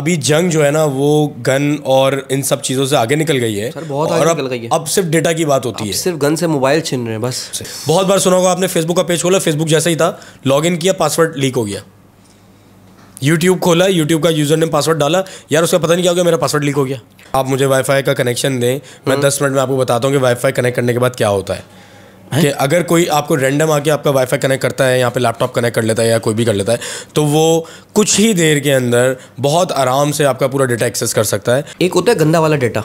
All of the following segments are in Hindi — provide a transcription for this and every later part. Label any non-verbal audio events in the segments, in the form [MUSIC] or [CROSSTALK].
अभी जंग जो है ना वो गन और इन सब चीज़ों से आगे निकल गई है सर बहुत और आगे निकल गई है अब सिर्फ डेटा की बात होती है सिर्फ गन से मोबाइल छीन रहे हैं बस बहुत बार सुना होगा आपने फेसबुक का पेज खोला फेसबुक जैसा ही था लॉग इन किया पासवर्ड लीक हो गया यूट्यूब खोला यूट्यूब का यूज़र नेम पासवर्ड डाला यार उसका पता नहीं क्या हो गया मेरा पासवर्ड लीक हो गया आप मुझे वाईफाई का कनेक्शन दें मैं हम्म। दस मिनट में आपको बताता हूँ कि वाईफाई कनेक्ट करने के बाद क्या होता है है? कि अगर कोई आपको रैंडम आके आपका वाईफाई कनेक्ट करता है यहाँ पे लैपटॉप कनेक्ट कर लेता है या कोई भी कर लेता है तो वो कुछ ही देर के अंदर बहुत आराम से आपका पूरा डेटा एक्सेस कर सकता है एक होता है गंदा वाला डेटा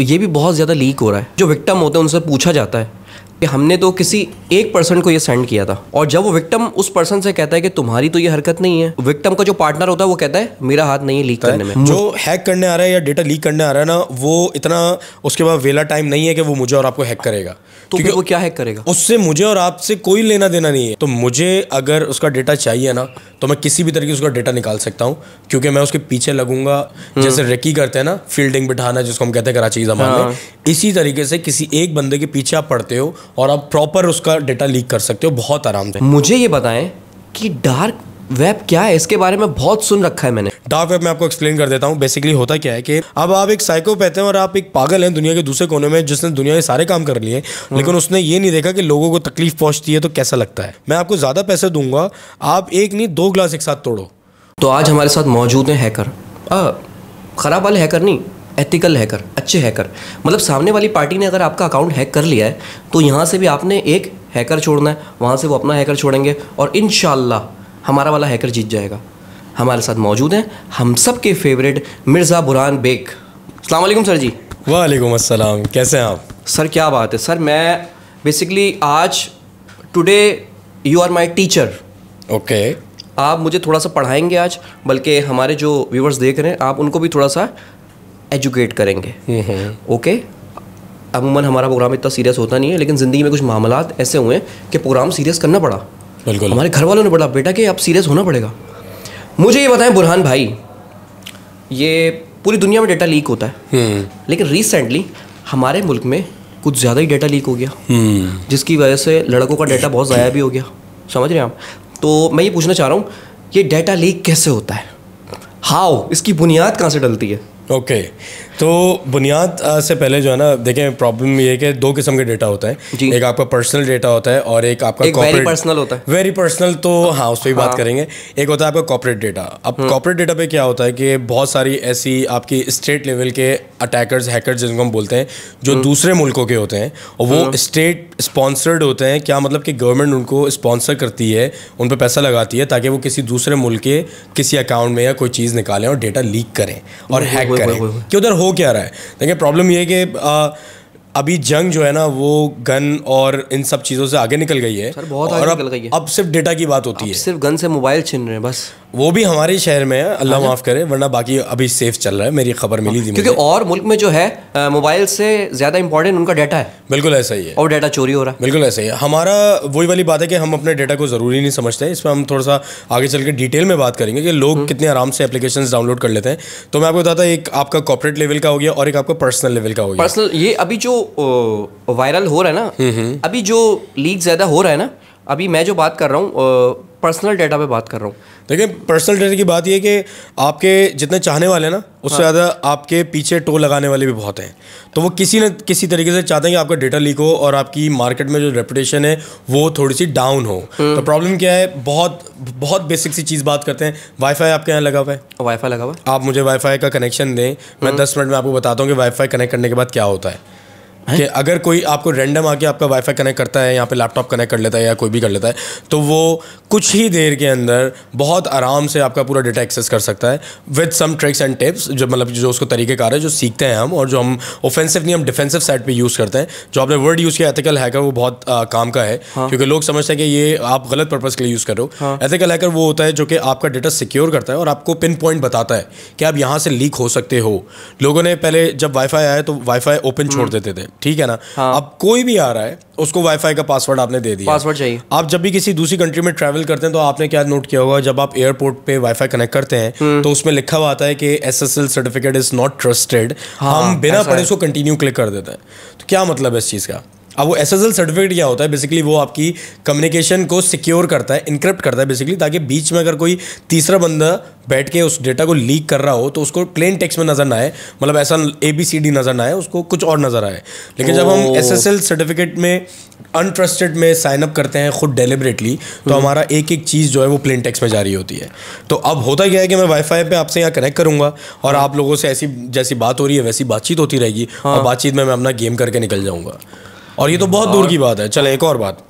ये भी बहुत ज़्यादा लीक हो रहा है जो विक्टम होते हैं उनसे पूछा जाता है कि हमने तो किसी एक पर्सन को ये सेंड किया था और जब वो विक्टम उस पर्सन से कहता है कि तुम्हारी तो ये हरकत नहीं है विक्टम का जो पार्टनर होता है वो कहता है मेरा हाथ नहीं है लीक करने में जो हैक करने आ रहा है या डेटा लीक करने आ रहा है ना वो इतना उसके बाद वेला टाइम नहीं है कि वो मुझे और आपको हैक करेगा तो क्योंकि वो क्या हैक करेगा उससे मुझे और आपसे कोई लेना देना नहीं है तो मुझे अगर उसका डेटा चाहिए ना तो मैं किसी भी तरीके से उसका डेटा निकाल सकता हूँ क्योंकि मैं उसके पीछे लगूंगा हम्म। जैसे रेकी करते हैं ना फील्डिंग बिठाना जिसको हम कहते हैं कराची जमाने हाँ। इसी तरीके से किसी एक बंदे के पीछे आप पड़ते हो और आप प्रॉपर उसका डेटा लीक कर सकते हो बहुत आराम से मुझे ये बताएं कि डार्क वेब क्या है इसके बारे में बहुत सुन रखा है मैंने डार्क वेब में आपको एक्सप्लेन कर देता हूँ बेसिकली होता क्या है कि अब आप एक साइकोपैथ हैं और आप एक पागल हैं दुनिया के दूसरे कोने में जिसने दुनिया के सारे काम कर लिए हम्म। लेकिन उसने ये नहीं देखा कि लोगों को तकलीफ पहुंचती है तो कैसा लगता है मैं आपको ज़्यादा पैसे दूंगा आप एक नहीं दो ग्लास एक साथ तोड़ो तो आज हमारे साथ मौजूद है हैकर ख़राब वाले हैकर नहीं एथिकल हैकर अच्छे हैकर मतलब सामने वाली पार्टी ने अगर आपका अकाउंट हैक कर लिया है तो यहाँ से भी आपने एक हैकर छोड़ना है वहाँ से वो अपना हैकर छोड़ेंगे और इन हमारा वाला हैकर जीत जाएगा हमारे साथ मौजूद हैं हम सब के फेवरेट मिर्ज़ा बुरहान बेग अलैक्म सर जी वालेकुम अस्सलाम कैसे हैं आप सर क्या बात है सर मैं बेसिकली आज today you are my teacher okay आप मुझे थोड़ा सा पढ़ाएंगे आज बल्कि हमारे जो व्यूवर्स देख रहे हैं आप उनको भी थोड़ा सा एजुकेट करेंगे ओके हम्म, हम्म। अमूमन हमारा प्रोग्राम इतना सीरियस होता नहीं है लेकिन ज़िंदगी में कुछ मामला ऐसे हुए कि प्रोग्राम सीरियस करना पड़ा बिल्कुल हमारे घर वालों ने बोला बेटा कि आप सीरियस होना पड़ेगा मुझे ये बताएं बुरहान भाई ये पूरी दुनिया में डेटा लीक होता है हम्म। लेकिन रिसेंटली हमारे मुल्क में कुछ ज़्यादा ही डेटा लीक हो गया जिसकी वजह से लड़कों का डेटा बहुत ज़ाया भी हो गया समझ रहे हैं आप तो मैं ये पूछना चाह रहा हूँ ये डेटा लीक कैसे होता है हाउ इसकी बुनियाद कहाँ से डलती है Ok. तो बुनियाद से पहले जो है ना देखें प्रॉब्लम ये है कि दो किस्म के डेटा होता है एक आपका पर्सनल डेटा होता है और एक आपका वेरी पर्सनल होता है वेरी पर्सनल तो हाँ उस पर भी हाँ। बात करेंगे एक होता है आपका कॉपरेट डेटा अब कॉपरेट हम्म। डेटा पे क्या होता है कि बहुत सारी ऐसी आपकी स्टेट लेवल के अटैकर्स हैकर जिनको हम बोलते हैं जो हम्म। दूसरे मुल्कों के होते हैं और वो स्टेट हम्म। स्पॉन्सर्ड होते हैं क्या मतलब कि गवर्नमेंट उनको स्पॉन्सर करती है उन पर पैसा लगाती है ताकि वो किसी दूसरे मुल्क के किसी अकाउंट में या कोई चीज़ निकालें और डेटा लीक करें और हैक करें कि उधर हो हो क्या रहा है देखिए प्रॉब्लम ये है कि आ, अभी जंग जो है ना वो गन और इन सब चीज़ों से आगे निकल गई है सर बहुत और आगे निकल गई है अब सिर्फ डेटा की बात होती है सिर्फ गन से मोबाइल छीन रहे हैं बस वो भी हमारे शहर में है अल्लाह हाँ माफ़ करे वरना बाकी अभी सेफ चल रहा है मेरी खबर मिली थी क्योंकि और मुल्क में जो है मोबाइल से ज़्यादा इंपॉर्टेंट उनका डाटा है बिल्कुल ऐसा ही है और डाटा चोरी हो रहा है बिल्कुल ऐसा ही है हमारा वही वाली बात है कि हम अपने डाटा को ज़रूरी नहीं समझते इसमें हम थोड़ा सा आगे चल के डिटेल में बात करेंगे कि लोग हम्म। कितने आराम से एप्लीकेशन डाउनलोड कर लेते हैं तो मैं आपको बताता एक आपका कॉपरेट लेवल का हो गया और एक आपका पर्सनल लेवल का हो गया पर्सनल ये अभी जो वायरल हो रहा है ना हम्म, हम्म। अभी जो लीक ज़्यादा हो रहा है ना अभी मैं जो बात कर रहा हूँ पर्सनल डेटा पे बात कर रहा हूँ देखिए पर्सनल डेटा की बात यह कि आपके जितने चाहने वाले हैं ना उससे ज़्यादा हाँ। आपके पीछे टो लगाने वाले भी बहुत हैं तो वो किसी न किसी तरीके से चाहते हैं कि आपका डेटा लीक हो और आपकी मार्केट में जो रेपुटेशन है वो थोड़ी सी डाउन हो हम्म। तो प्रॉब्लम क्या है बहुत बहुत बेसिक सी चीज़ बात करते हैं वाईफाई आपके यहाँ लगा हुआ है वाईफाई लगा हुआ है आप मुझे वाईफाई का कनेक्शन दें मैं हम्म। दस मिनट में आपको बताता हूँ कि वाईफाई कनेक्ट करने के बाद क्या होता है कि अगर कोई आपको रैंडम आके आपका वाईफाई कनेक्ट करता है यहाँ पे लैपटॉप कनेक्ट कर लेता है या कोई भी कर लेता है तो वो कुछ ही देर के अंदर बहुत आराम से आपका पूरा डेटा एक्सेस कर सकता है with some tricks and tips जो मतलब जो उसको तरीकेकार है जो सीखते हैं हम और जो हम ऑफेंसिव नहीं हम डिफेंसिव साइड पर यूज़ करते हैं जो आपने वर्ड यूज़ किया एथिकल हैकर वो बहुत आ, काम का है हाँ। क्योंकि लोग समझते हैं कि ये आप गलत पर्पज़ के लिए यूज़ करो एथिकल हैकर वो होता है जो कि आपका डेटा सिक्योर करता है और आपको पिन पॉइंट बताता है कि आप यहाँ से लीक हो सकते हो लोगों ने पहले जब वाईफाई आया तो वाईफाई ओपन हम्म। छोड़ देते थे ठीक है ना हाँ. अब कोई भी आ रहा है उसको वाईफाई का पासवर्ड आपने दे दिया पासवर्ड चाहिए आप जब भी किसी दूसरी कंट्री में ट्रेवल करते हैं तो आपने क्या नोट किया होगा जब आप एयरपोर्ट पे वाईफाई कनेक्ट करते हैं हम्म। तो उसमें लिखा हुआ आता है कि S S L certificate is not trusted हम बिना पढ़े उसको कंटिन्यू क्लिक कर देते हैं तो क्या मतलब है इस चीज़ का अब वो एस एस एल सर्टिफिकेट क्या होता है बेसिकली वो आपकी कम्युनिकेशन को सिक्योर करता है इनक्रिप्ट करता है बेसिकली ताकि बीच में अगर कोई तीसरा बंदा बैठ के उस डेटा को लीक कर रहा हो तो उसको प्लेन टेक्स्ट में नज़र ना आए मतलब ऐसा ए बी सी डी नज़र ना आए उसको कुछ और नज़र आए लेकिन जब हम एस एस एल सर्टिफिकेट में अनट्रस्टेड में साइन अप करते हैं खुद डेलिबरेटली तो हम्म। हमारा एक एक चीज़ जो है वो प्लेन टेक्स में जारी होती है तो अब होता क्या है कि मैं वाईफाई पे आपसे यहाँ कनेक्ट करूँगा और हाँ। आप लोगों से ऐसी जैसी बात हो रही है वैसी बातचीत होती रहेगी और हाँ। बातचीत में मैं अपना गेम करके निकल जाऊँगा और ये तो बहुत दूर की बात है चले एक और बात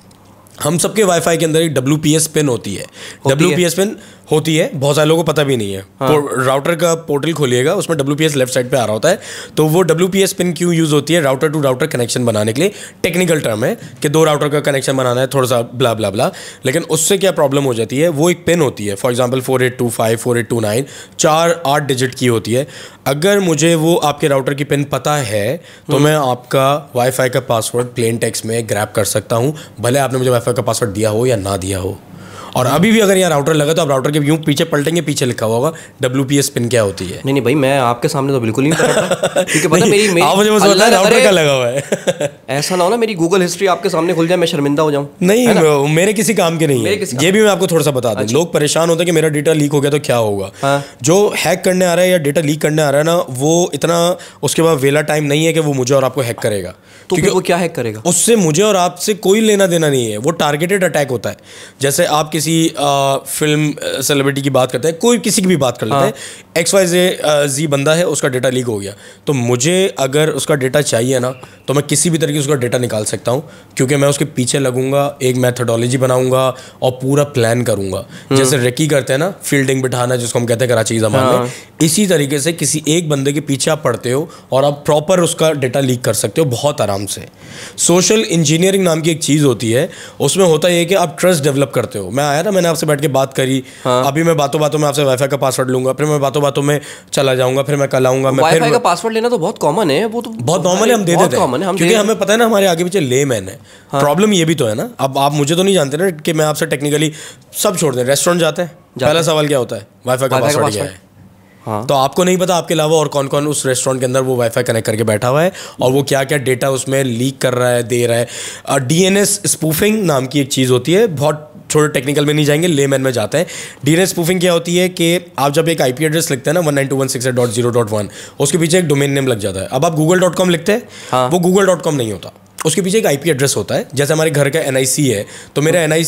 हम सबके वाईफाई के अंदर एक डब्ल्यू पिन होती है डब्ल्यू पिन होती है बहुत सारे लोगों को पता भी नहीं है हाँ। राउटर का पोर्टल खोलिएगा उसमें डब्ल्यू लेफ्ट साइड पे आ रहा होता है तो वो डब्ल्यू पिन क्यों यूज़ होती है राउटर टू राउटर कनेक्शन बनाने के लिए टेक्निकल टर्म है कि दो राउटर का कनेक्शन बनाना है थोड़ा सा ब्ला ब्ला ब्ला लेकिन उससे क्या प्रॉब्लम हो जाती है वो एक पिन होती है for example four eight two five four eight two nine चार आठ डिजिट की होती है अगर मुझे वो आपके राउटर की पिन पता है तो हम्म। मैं आपका वाईफाई का पासवर्ड प्लेन टेक्स में ग्रैप कर सकता हूँ भले आपने मुझे वाईफाई का पासवर्ड दिया हो या ना दिया हो और अभी भी अगर यहाँ राउटर लगा तो आप राउटर के यूँ पीछे पलटेंगे पीछे लिखा होगा डब्ल्यू पी एस पिन क्या होती है नहीं नहीं भाई मैं आपके सामने तो बिल्कुल नहीं [LAUGHS] क्योंकि राउटर का लगा हुआ है [LAUGHS] ऐसा ना हो ना मेरी गूगल हिस्ट्री आपके सामने खुल जाए मैं शर्मिंदा हो जाऊँ नहीं मेरे किसी काम के नहीं है ये भी मैं आपको थोड़ा सा बता दूँ अच्छा। लोग परेशान होते हैं कि मेरा डेटा लीक हो गया तो क्या होगा हाँ। जो हैक करने आ रहा है या डेटा लीक करने आ रहा है ना वो इतना उसके बाद वेला टाइम नहीं है कि वो मुझे और आपको हैक करेगा तो क्योंकि वो क्या हैक करेगा उससे मुझे और आपसे कोई लेना देना नहीं है वो टारगेटेड अटैक होता है जैसे आप किसी किसी आ, फिल्म सेलिब्रिटी की बात करते हैं कोई किसी की भी बात कर लेते हाँ। हैं एक्स वाई जे जी बंदा है उसका डेटा लीक हो गया तो मुझे अगर उसका डेटा चाहिए ना तो मैं किसी भी तरीके से उसका डेटा निकाल सकता हूँ क्योंकि मैं उसके पीछे लगूंगा एक मैथडोलॉजी बनाऊंगा और पूरा प्लान करूंगा हम्म। जैसे रेकी करते हैं ना फील्डिंग बिठाना जिसको हम कहते हैं कराची जमा में हाँ। इसी तरीके से किसी एक बंदे के पीछे आप पढ़ते हो और आप प्रॉपर उसका डेटा लीक कर सकते हो बहुत आराम से सोशल इंजीनियरिंग नाम की एक चीज़ होती है उसमें होता यह कि आप ट्रस्ट डेवलप करते हो मैं आया ना मैंने आपसे बैठ के बात करी हाँ। अभी मैं बातों बातों में आपसे वाईफाई का पासवर्ड लूंगा फिर मैं बातों बातों में चला जाऊंगा फिर मैं कल आऊंगा वाईफाई का पासवर्ड लेना तो बहुत कॉमन है वो तो बहुत नॉर्मल है हम दे देते हैं क्योंकि हमें पता है ना हमारे आगे पीछे ले मैन है प्रॉब्लम हाँ। ये भी तो है ना अब आप मुझे तो नहीं जानते ना कि मैं आपसे टेक्निकली सब छोड़ दें रेस्टोरेंट जाते हैं पहला सवाल क्या होता है वाईफाई का पासवर्ड क्या है हाँ। तो आपको नहीं पता आपके अलावा और कौन कौन उस रेस्टोरेंट के अंदर वो वाईफाई कनेक्ट करके बैठा हुआ है और वो क्या क्या डेटा उसमें लीक कर रहा है दे रहा है डीएनएस स्पूफिंग नाम की एक चीज़ होती है बहुत थोड़े टेक्निकल में नहीं जाएंगे ले मैन में जाते हैं डीएनएस प्रूफिंग क्या होती है कि आप जब एक आईपी एड्रेस लिखते हैं ना one nine two one six dot zero dot one उसके पीछे एक डोमेन नेम लग जाता है अब आप गूगल डॉट कॉम लिखते हैं हाँ। वो गूगल डॉट कॉम नहीं होता उसके पीछे एक आईपी एड्रेस होता है जैसे हमारे घर का एन है तो मेरा एन है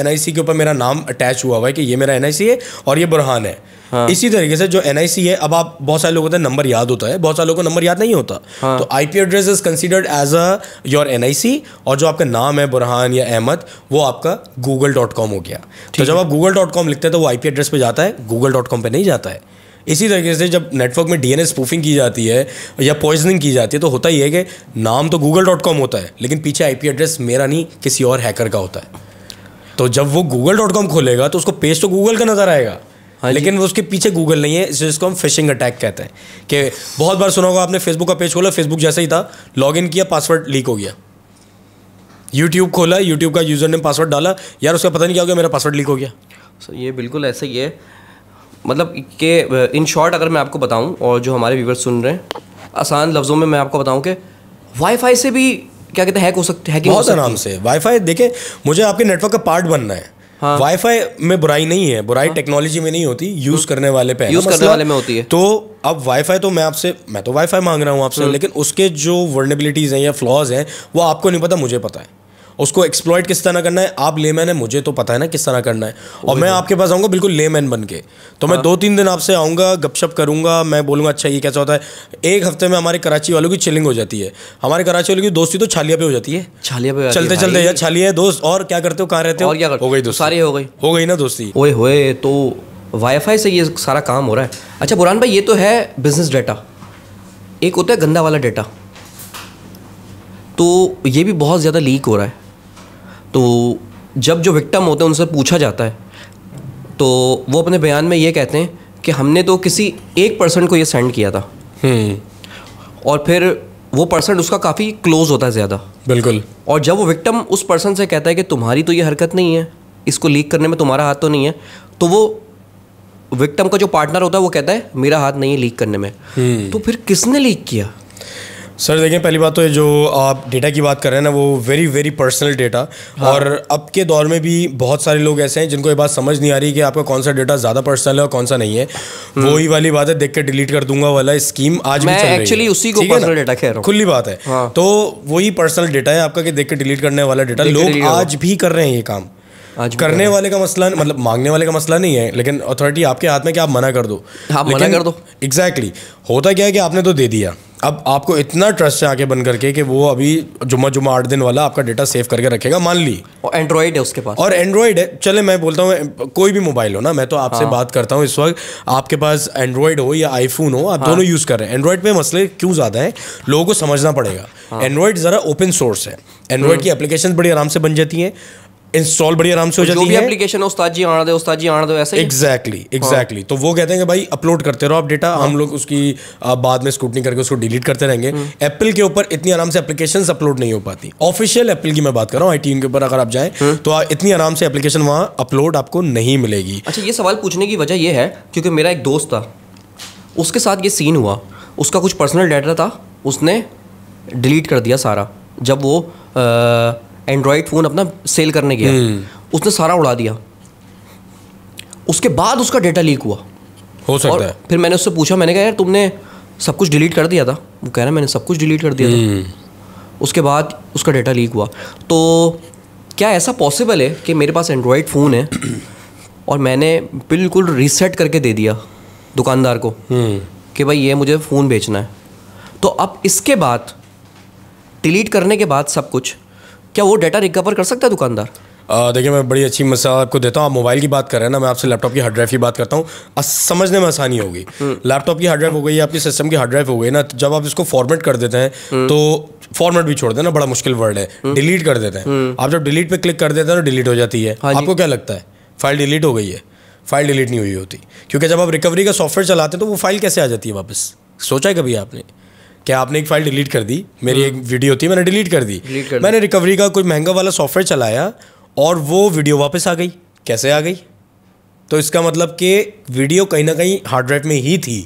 एन के ऊपर मेरा नाम अटैच हुआ हुआ है कि ये मेरा एन है और ये बुरहान है हाँ। इसी तरीके से जो एन है अब आप बहुत सारे लोगों का तो नंबर याद होता है बहुत सारे लोगों को नंबर याद नहीं होता हाँ। तो I P address is considered as a your an और जो आपका नाम है बुरहान या अहमद वो आपका गूगल डॉट कॉम हो गया तो जब आप गूगल डॉट कॉम लिखते हैं तो वो आई पी एड्रेस पर जाता है गूगल डॉट कॉम पर नहीं जाता है इसी तरीके से जब नेटवर्क में डी एस स्पूफिंग की जाती है या पॉइजनिंग की जाती है तो होता ही है कि नाम तो गूगल डॉट कॉम होता है लेकिन पीछे आई पी एड्रेस मेरा नहीं किसी और हैकर का होता है तो जब वो गूगल डॉट कॉम खोलेगा तो उसको पेज तो गूगल का नज़र आएगा हाँ लेकिन उसके पीछे गूगल नहीं है जिसको हम फिशिंग अटैक कहते हैं कि बहुत बार सुना होगा आपने फेसबुक का पेज खोला फेसबुक जैसा ही था लॉग इन किया पासवर्ड लीक हो गया यूट्यूब खोला यूट्यूब का यूज़र नेम पासवर्ड डाला यार उसका पता नहीं क्या हो गया मेरा पासवर्ड लीक हो गया सर ये बिल्कुल ऐसा ही है मतलब कि इन शॉर्ट अगर मैं आपको बताऊं और जो हमारे व्यूवर सुन रहे हैं आसान लफ्ज़ों में मैं आपको बताऊं कि वाईफाई से भी क्या कहते हैं हैक हो सकते हैं बहुत आराम से वाईफाई देखे मुझे आपके नेटवर्क का पार्ट बनना है वाईफाई हाँ। में बुराई नहीं है बुराई टेक्नोलॉजी हाँ। में नहीं होती यूज हाँ। करने वाले पे यूज करने वाले में होती है तो अब वाईफाई तो मैं आपसे मैं तो वाईफाई मांग रहा हूँ आपसे हम्म। लेकिन उसके जो वर्नेबिलिटीज हैं या फ्लॉज हैं वो आपको नहीं पता मुझे पता है उसको एक्सप्लॉयट किस तरह करना है आप लेमैन है मुझे तो पता है ना किस तरह करना है और मैं तो। आपके पास आऊँगा बिल्कुल लेमैन बन के तो मैं हाँ। दो तीन दिन आपसे आऊँगा गपशप करूँगा मैं बोलूँगा अच्छा ये कैसा होता है एक हफ्ते में हमारे कराची वालों की चिलिंग हो जाती है हमारे कराची वालों की दोस्ती तो छालिया पे हो जाती है छालिया पे चलते चलते यार छालिया दोस्त और क्या करते हो कहाँ रहते हो और क्या हो गई सारी हो गई हो गई ना दोस्ती ओए होए तो वाईफाई से ये सारा काम हो रहा है अच्छा बुरान भाई ये तो है बिजनेस डाटा एक होता है गंदा वाला डाटा तो ये भी बहुत ज़्यादा लीक हो रहा है तो जब जो विक्टम होते हैं उनसे पूछा जाता है तो वो अपने बयान में ये कहते हैं कि हमने तो किसी एक पर्सन को ये सेंड किया था हम्म। और फिर वो पर्सन उसका काफ़ी क्लोज होता है ज़्यादा बिल्कुल और जब वो विक्टम उस पर्सन से कहता है कि तुम्हारी तो ये हरकत नहीं है इसको लीक करने में तुम्हारा हाथ तो नहीं है तो वो विक्टम का जो पार्टनर होता है वो कहता है मेरा हाथ नहीं है लीक करने में हम्म। तो फिर किसने लीक किया सर देखें पहली बात तो जो आप डेटा की बात कर रहे हैं ना वो वेरी वेरी पर्सनल डेटा हाँ। और अब के दौर में भी बहुत सारे लोग ऐसे हैं जिनको ये बात समझ नहीं आ रही कि आपका कौन सा डेटा ज़्यादा पर्सनल है और कौन सा नहीं है हम्म। वो ही वाली बात है देख के डिलीट कर दूंगा वाला स्कीम आज मैं भी चल रही उसी को पर्सनल डेटा कह रहा हूँ खुली बात है हाँ। तो वही पर्सनल डेटा है आपका कि देख के डिलीट करने वाला डेटा लोग आज भी कर रहे हैं ये काम आज करने वाले का मसला मतलब मांगने वाले का मसला नहीं है लेकिन अथॉरिटी आपके हाथ में कि आप मना कर दो आप मना कर दो एग्जैक्टली होता क्या है कि आपने तो दे दिया अब आपको इतना ट्रस्ट है आगे बन करके कि वो अभी जुम्मा जुम्मा आठ दिन वाला आपका डेटा सेव करके रखेगा मान ली और एंड्रॉइड है उसके पास और एंड्रॉयड है चले मैं बोलता हूँ कोई भी मोबाइल हो ना मैं तो आपसे हाँ। बात करता हूँ इस वक्त आपके पास एंड्रॉयड हो या आईफोन हो आप हाँ। दोनों यूज़ कर रहे हैं एंड्रॉयड पे मसले क्यों ज़्यादा हैं लोगों को समझना पड़ेगा एंड्रॉयड ज़रा ओपन सोर्स है एंड्रॉयड हम्म। की एप्लीकेशन बड़ी आराम से बन जाती हैं इंस्टॉल बड़ी आराम से हो तो जाती है एप्लीकेशन उस्ताद जी आना दे उस्ताद जी आना दो ऐसे एग्जैक्टली एग्जैक्टली हाँ। तो वो कहते हैं कि भाई अपलोड करते रहो आप डेटा हाँ। हम लोग उसकी बाद में स्कूटनी करके उसको डिलीट करते रहेंगे एप्पल हम्म। के ऊपर इतनी आराम से एप्लीकेशन अपलोड नहीं हो पाती ऑफिशियल एप्पल की मैं बात कर रहा हूँ आई के ऊपर अगर आप जाए हम्म। तो इतनी आराम से एप्लीकेशन वहाँ अपलोड आपको नहीं मिलेगी अच्छा ये सवाल पूछने की वजह यह है क्योंकि मेरा एक दोस्त था उसके साथ ये सीन हुआ उसका कुछ पर्सनल डाटा था उसने डिलीट कर दिया सारा जब वो एंड्रॉयड फ़ोन अपना सेल करने गया हम्म। उसने सारा उड़ा दिया उसके बाद उसका डेटा लीक हुआ हो सकता और है फिर मैंने उससे पूछा मैंने कहा यार तुमने सब कुछ डिलीट कर दिया था वो कह रहा मैंने सब कुछ डिलीट कर दिया था हम्म। उसके बाद उसका डेटा लीक हुआ तो क्या ऐसा पॉसिबल है कि मेरे पास एंड्रॉयड फ़ोन है और मैंने बिल्कुल रीसेट करके दे दिया दुकानदार को हम्म। कि भाई ये मुझे फ़ोन बेचना है तो अब इसके बाद डिलीट करने के बाद सब कुछ क्या वो डाटा रिकवर कर सकता है दुकानदार देखिए मैं बड़ी अच्छी मिसाल आपको देता हूँ आप मोबाइल की बात कर रहे हैं ना मैं आपसे लैपटॉप की हार्ड ड्राइव की बात करता हूँ समझने में आसानी होगी लैपटॉप हम्म। की हार्ड ड्राइव हो गई आपकी सिस्टम की हार्ड ड्राइव हो गई ना तो जब आप इसको फॉर्मेट कर देते हैं हम्म। तो फॉर्मेट भी छोड़ देना बड़ा मुश्किल वर्ड है डिलीट हम्म। कर देते हैं आप जब डिलीट पे क्लिक कर देते हैं ना तो डिलीट हो जाती है हाँ आपको क्या लगता है फाइल डिलीट हो गई है फाइल डिलीट नहीं हुई होती क्योंकि जब आप रिकवरी का सॉफ्टवेयर चलाते हैं तो वो फाइल कैसे आ जाती है वापस सोचा है कभी आपने कि आपने एक फाइल डिलीट कर दी मेरी एक वीडियो हम्म। थी मैंने डिलीट कर दी मैंने रिकवरी का कोई महंगा वाला सॉफ्टवेयर चलाया और वो वीडियो वापस आ गई कैसे आ गई तो इसका मतलब कि वीडियो कहीं ना कहीं हार्ड ड्राइव में ही थी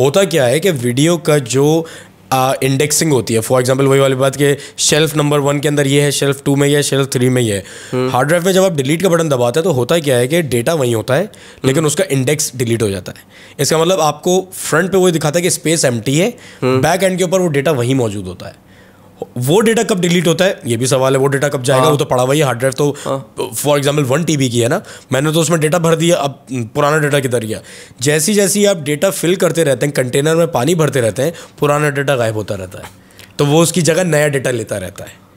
होता क्या है कि वीडियो का जो इंडेक्सिंग होती है फॉर एग्जाम्पल वही वाली बात कि शेल्फ नंबर वन के अंदर ये है शेल्फ टू में ये है शेल्फ थ्री में ये है हार्ड हम्म। ड्राइव में जब आप डिलीट का बटन दबाते हैं तो होता है क्या है कि डेटा वहीं होता है हम्म। लेकिन उसका इंडेक्स डिलीट हो जाता है इसका मतलब आपको फ्रंट पे वही दिखाता है कि स्पेस एम है बैक हम्म। एंड के ऊपर वो डेटा वहीं मौजूद होता है वो डेटा कब डिलीट होता है ये भी सवाल है वो डेटा कब जाएगा हाँ। वो तो पड़ा हुआ ही हार्ड ड्राइव तो फॉर एग्जाम्पल वन टी की है ना मैंने तो उसमें डेटा भर दिया अब पुराना डेटा किधर गया जैसी जैसी आप डेटा फिल करते रहते हैं कंटेनर में पानी भरते रहते हैं पुराना डेटा गायब होता रहता है तो वो उसकी जगह नया डेटा लेता रहता है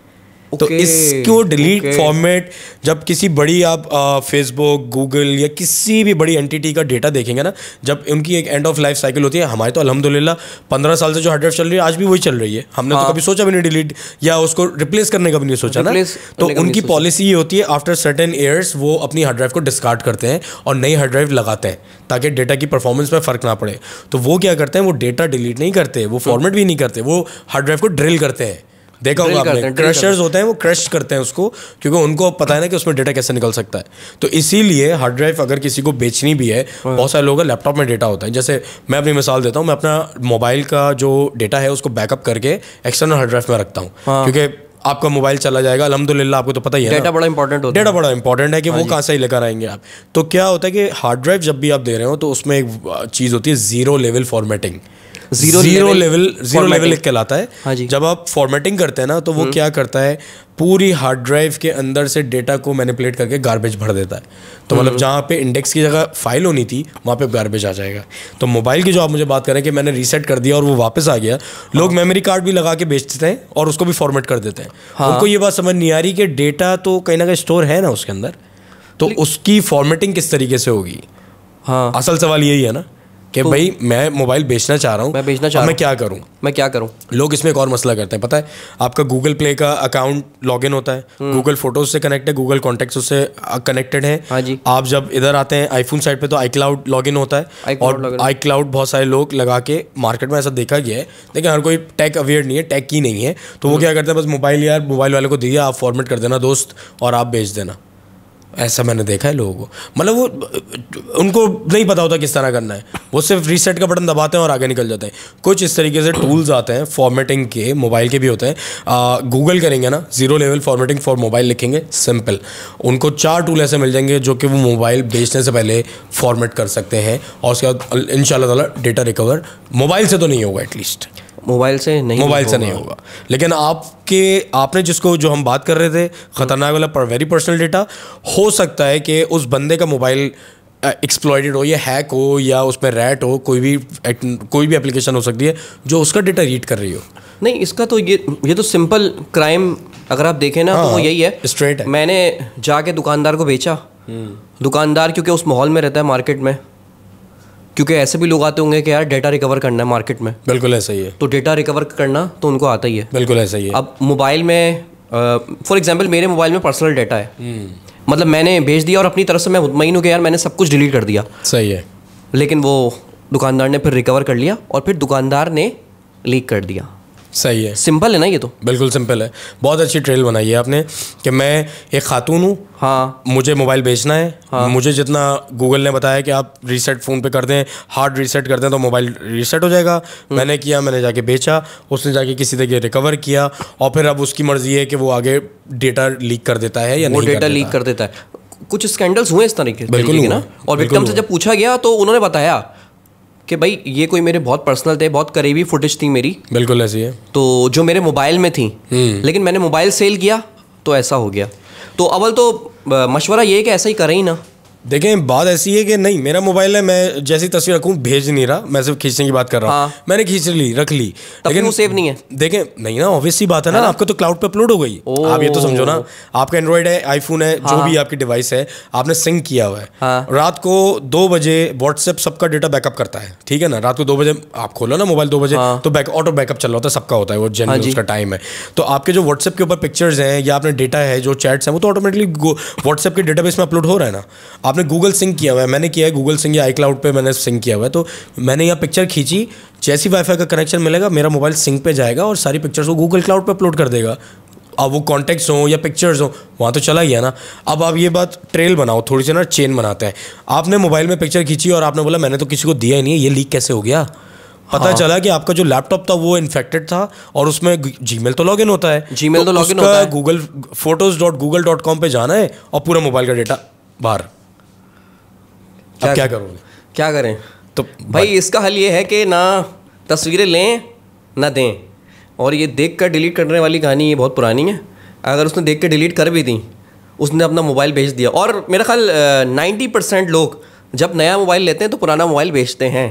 तो okay, तो इसको डिलीट okay. फॉर्मेट जब किसी बड़ी आप फेसबुक गूगल या किसी भी बड़ी एंटिटी का डेटा देखेंगे ना जब उनकी एक एंड ऑफ लाइफ साइकिल होती है हमारे तो अलहमदिल्ला पंद्रह साल से जो हार्ड चल रही है आज भी वही चल रही है हमने तो हाँ. तो कभी सोचा भी नहीं डिलीट या उसको रिप्लेस करने का भी नहीं सोचा ना तो उनकी पॉलिसी ये होती है आफ्टर सर्टन ईयर्स वो अपनी हार्ड ड्राइव को डिस्कार्ड करते हैं और नई हार्ड ड्राइव लगाते हैं ताकि डेटा की परफॉर्मेंस पर फर्क ना पड़े तो वो क्या करते हैं वो डेटा डिलीट नहीं करते वो फॉर्मेट भी नहीं करते वो हार्ड ड्राइव को ड्रिल करते हैं देखा होगा आपने क्रशर्स होते हैं वो क्रश करते हैं उसको क्योंकि उनको पता है ना कि उसमें डेटा कैसे निकल सकता है तो इसीलिए हार्ड ड्राइव अगर किसी को बेचनी भी है हाँ। बहुत सारे लोग लैपटॉप में डेटा होता है जैसे मैं अपनी मिसाल देता हूँ मैं अपना मोबाइल का जो डेटा है उसको बैकअप करके एक्सटर्नल हार्ड ड्राइव में रखता हूँ हाँ। क्योंकि आपका मोबाइल चला जाएगा अलहमदिल्ला आपको तो पता ही है डेटा बड़ा इंपॉर्टेंट होता है डेटा बड़ा इंपॉर्टेंट है कि हाँ वो कहाँ से लेकर आएंगे आप तो क्या होता है कि हार्ड ड्राइव जब भी आप दे रहे हो तो उसमें एक चीज़ होती है zero level formatting zero zero level zero level एक कहलाता है हाँ जी जब आप फॉर्मेटिंग करते हैं ना तो वो हम्म। क्या करता है पूरी हार्ड ड्राइव के अंदर से डेटा को मैनिपुलेट करके गार्बेज भर देता है तो मतलब हम्म। जहाँ पे इंडेक्स की जगह फाइल होनी थी वहाँ पे गार्बेज आ जाएगा तो मोबाइल की जो आप मुझे बात करें कि मैंने रीसेट कर दिया और वो वापस आ गया हाँ। लोग मेमोरी कार्ड भी लगा के बेचते हैं और उसको भी फॉर्मेट कर देते हैं हाँ। उनको ये बात समझ नहीं आ रही कि डेटा तो कहीं ना कहीं स्टोर है ना उसके अंदर तो उसकी फॉर्मेटिंग किस तरीके से होगी हाँ असल सवाल यही है ना कि तो भाई मैं मोबाइल बेचना चाह रहा हूँ मैं बेचना चाह रहा मैं क्या करूँ मैं क्या करूँ लोग इसमें एक और मसला करते हैं पता है आपका गूगल प्ले का अकाउंट लॉग इन होता है गूगल हम्म। फोटोज से कनेक्ट है गूगल कॉन्टेक्ट उससे कनेक्टेड है हाँ जी आप जब इधर आते हैं आईफोन साइड पे तो आई क्लाउड लॉग इन होता है और आई क्लाउड बहुत सारे लोग लगा के मार्केट में ऐसा देखा गया है लेकिन हर कोई टैक अवेयर नहीं है टैक की नहीं है तो वो हम्म। क्या करते हैं बस मोबाइल यार मोबाइल वाले को दिया आप फॉर्मेट कर देना दोस्त और आप भेज देना ऐसा मैंने देखा है लोगों को मतलब वो उनको नहीं पता होता किस तरह करना है वो सिर्फ रीसेट का बटन दबाते हैं और आगे निकल जाते हैं कुछ इस तरीके से टूल्स आते हैं फॉर्मेटिंग के मोबाइल के भी होते हैं गूगल करेंगे ना zero level formatting for mobile लिखेंगे सिंपल उनको चार टूल ऐसे मिल जाएंगे जो कि वो मोबाइल बेचने से पहले फॉर्मेट कर सकते हैं और उसके बाद इन शाला डेटा रिकवर मोबाइल से तो नहीं होगा एटलीस्ट मोबाइल से नहीं मोबाइल से नहीं होगा लेकिन आपके आपने जिसको जो हम बात कर रहे थे ख़तरनाक वाला पर वेरी पर्सनल डेटा हो सकता है कि उस बंदे का मोबाइल एक्सप्लॉयटेड हो या हैक हो या उसमें रैट हो कोई भी कोई भी एप्लीकेशन हो सकती है जो उसका डेटा रीड कर रही हो नहीं इसका तो ये ये तो सिंपल क्राइम अगर आप देखें ना हाँ, तो वो हाँ, यही है स्ट्रेट है मैंने जाके दुकानदार को बेचा हम्म। दुकानदार क्योंकि उस माहौल में रहता है मार्केट में क्योंकि ऐसे भी लोग आते होंगे कि यार डेटा रिकवर करना है मार्केट में बिल्कुल ऐसा ही है तो डेटा रिकवर करना तो उनको आता ही है बिल्कुल ऐसा ही है अब मोबाइल में फॉर एग्जाम्पल मेरे मोबाइल में पर्सनल डेटा है हम्म। मतलब मैंने भेज दिया और अपनी तरफ से मैं मुतमिन हूँ कि यार मैंने सब कुछ डिलीट कर दिया सही है लेकिन वो दुकानदार ने फिर रिकवर कर लिया और फिर दुकानदार ने लीक कर दिया सही है सिंपल है ना ये तो बिल्कुल सिंपल है बहुत अच्छी ट्रेल बनाई है आपने कि मैं एक खातून हूँ हाँ मुझे मोबाइल बेचना है हाँ मुझे जितना गूगल ने बताया कि आप रीसेट फ़ोन पे कर दें हार्ड रीसेट कर दें तो मोबाइल रीसेट हो जाएगा हम्म। मैंने किया मैंने जाके बेचा उसने जाके किसी तरीके रिकवर किया और फिर अब उसकी मर्ज़ी है कि वो आगे डेटा लीक कर देता है या वो डेटा लीक कर देता है कुछ स्कैंडल्स हुए इस तरीके बिल्कुल ना और विक्टम से जब पूछा गया तो उन्होंने बताया कि भाई ये कोई मेरे बहुत पर्सनल थे बहुत करीबी फुटेज थी मेरी बिल्कुल ऐसी है तो जो मेरे मोबाइल में थी हम्म। लेकिन मैंने मोबाइल सेल किया तो ऐसा हो गया तो अवल तो मशवरा ये है कि ऐसा ही करें ही ना देखें बात ऐसी है कि नहीं मेरा मोबाइल है मैं जैसी तस्वीर रखूँ भेज नहीं रहा मैं सिर्फ खींचने की बात कर रहा हूँ हाँ। मैंने खींच ली रख ली लेकिन सेव तो नहीं है देखें नहीं ना ऑब्वियस सी बात है ना, हाँ। आपका तो क्लाउड पे अपलोड हो गई आप ये तो समझो ना आपका एंड्रॉयड है आईफोन है हाँ। जो हाँ। भी आपकी डिवाइस है आपने सिंक किया हुआ है हाँ। रात को दो बजे व्हाट्सएप सबका डेटा बैकअप करता है ठीक है ना रात को दो बजे आप खोलो ना मोबाइल दो बजे तो बैक ऑटो बैकअप चल रहा होता है सबका होता है वो जनरल उसका टाइम है तो आपके जो व्हाट्सएप के ऊपर पिक्चर्स हैं या आपने डेटा है जो चैट्स हैं वो तो ऑटोमेटिकली व्हाट्सएप के डेटाबेस में अपलोड हो रहा है ना आपने गूगल सिंक किया हुआ है मैंने किया है गूगल सिंक या आई क्लाउड पर मैंने सिंक किया हुआ है तो मैंने यहाँ पिक्चर खींची जैसी वाईफाई का कनेक्शन मिलेगा मेरा मोबाइल सिंक पे जाएगा और सारी पिक्चर्स को गूगल क्लाउड पर अपलोड कर देगा अब वो कॉन्टेक्ट्स हों या पिक्चर्स हों वहाँ तो चला गया ना अब आप ये बात ट्रेल बनाओ थोड़ी सी ना चेन बनाते हैं आपने मोबाइल में पिक्चर खींची और आपने बोला मैंने तो किसी को दिया ही नहीं है ये लीक कैसे हो गया पता हाँ। चला कि आपका जो लैपटॉप था वो इन्फेक्टेड था और उसमें मेल तो इन होता है मेल तो, तो इन होता है Google photos dot Google dot com पर जाना है और पूरा मोबाइल का डेटा बाहर क्या, क्या करोगे क्या करें तो भाई इसका हल ये है कि ना तस्वीरें लें ना दें और ये देख कर डिलीट करने वाली कहानी ये बहुत पुरानी है अगर उसने देख के डिलीट कर भी दी उसने अपना मोबाइल भेज दिया और मेरा ख्याल नाइन्टी परसेंट लोग जब नया मोबाइल लेते हैं तो पुराना मोबाइल बेचते हैं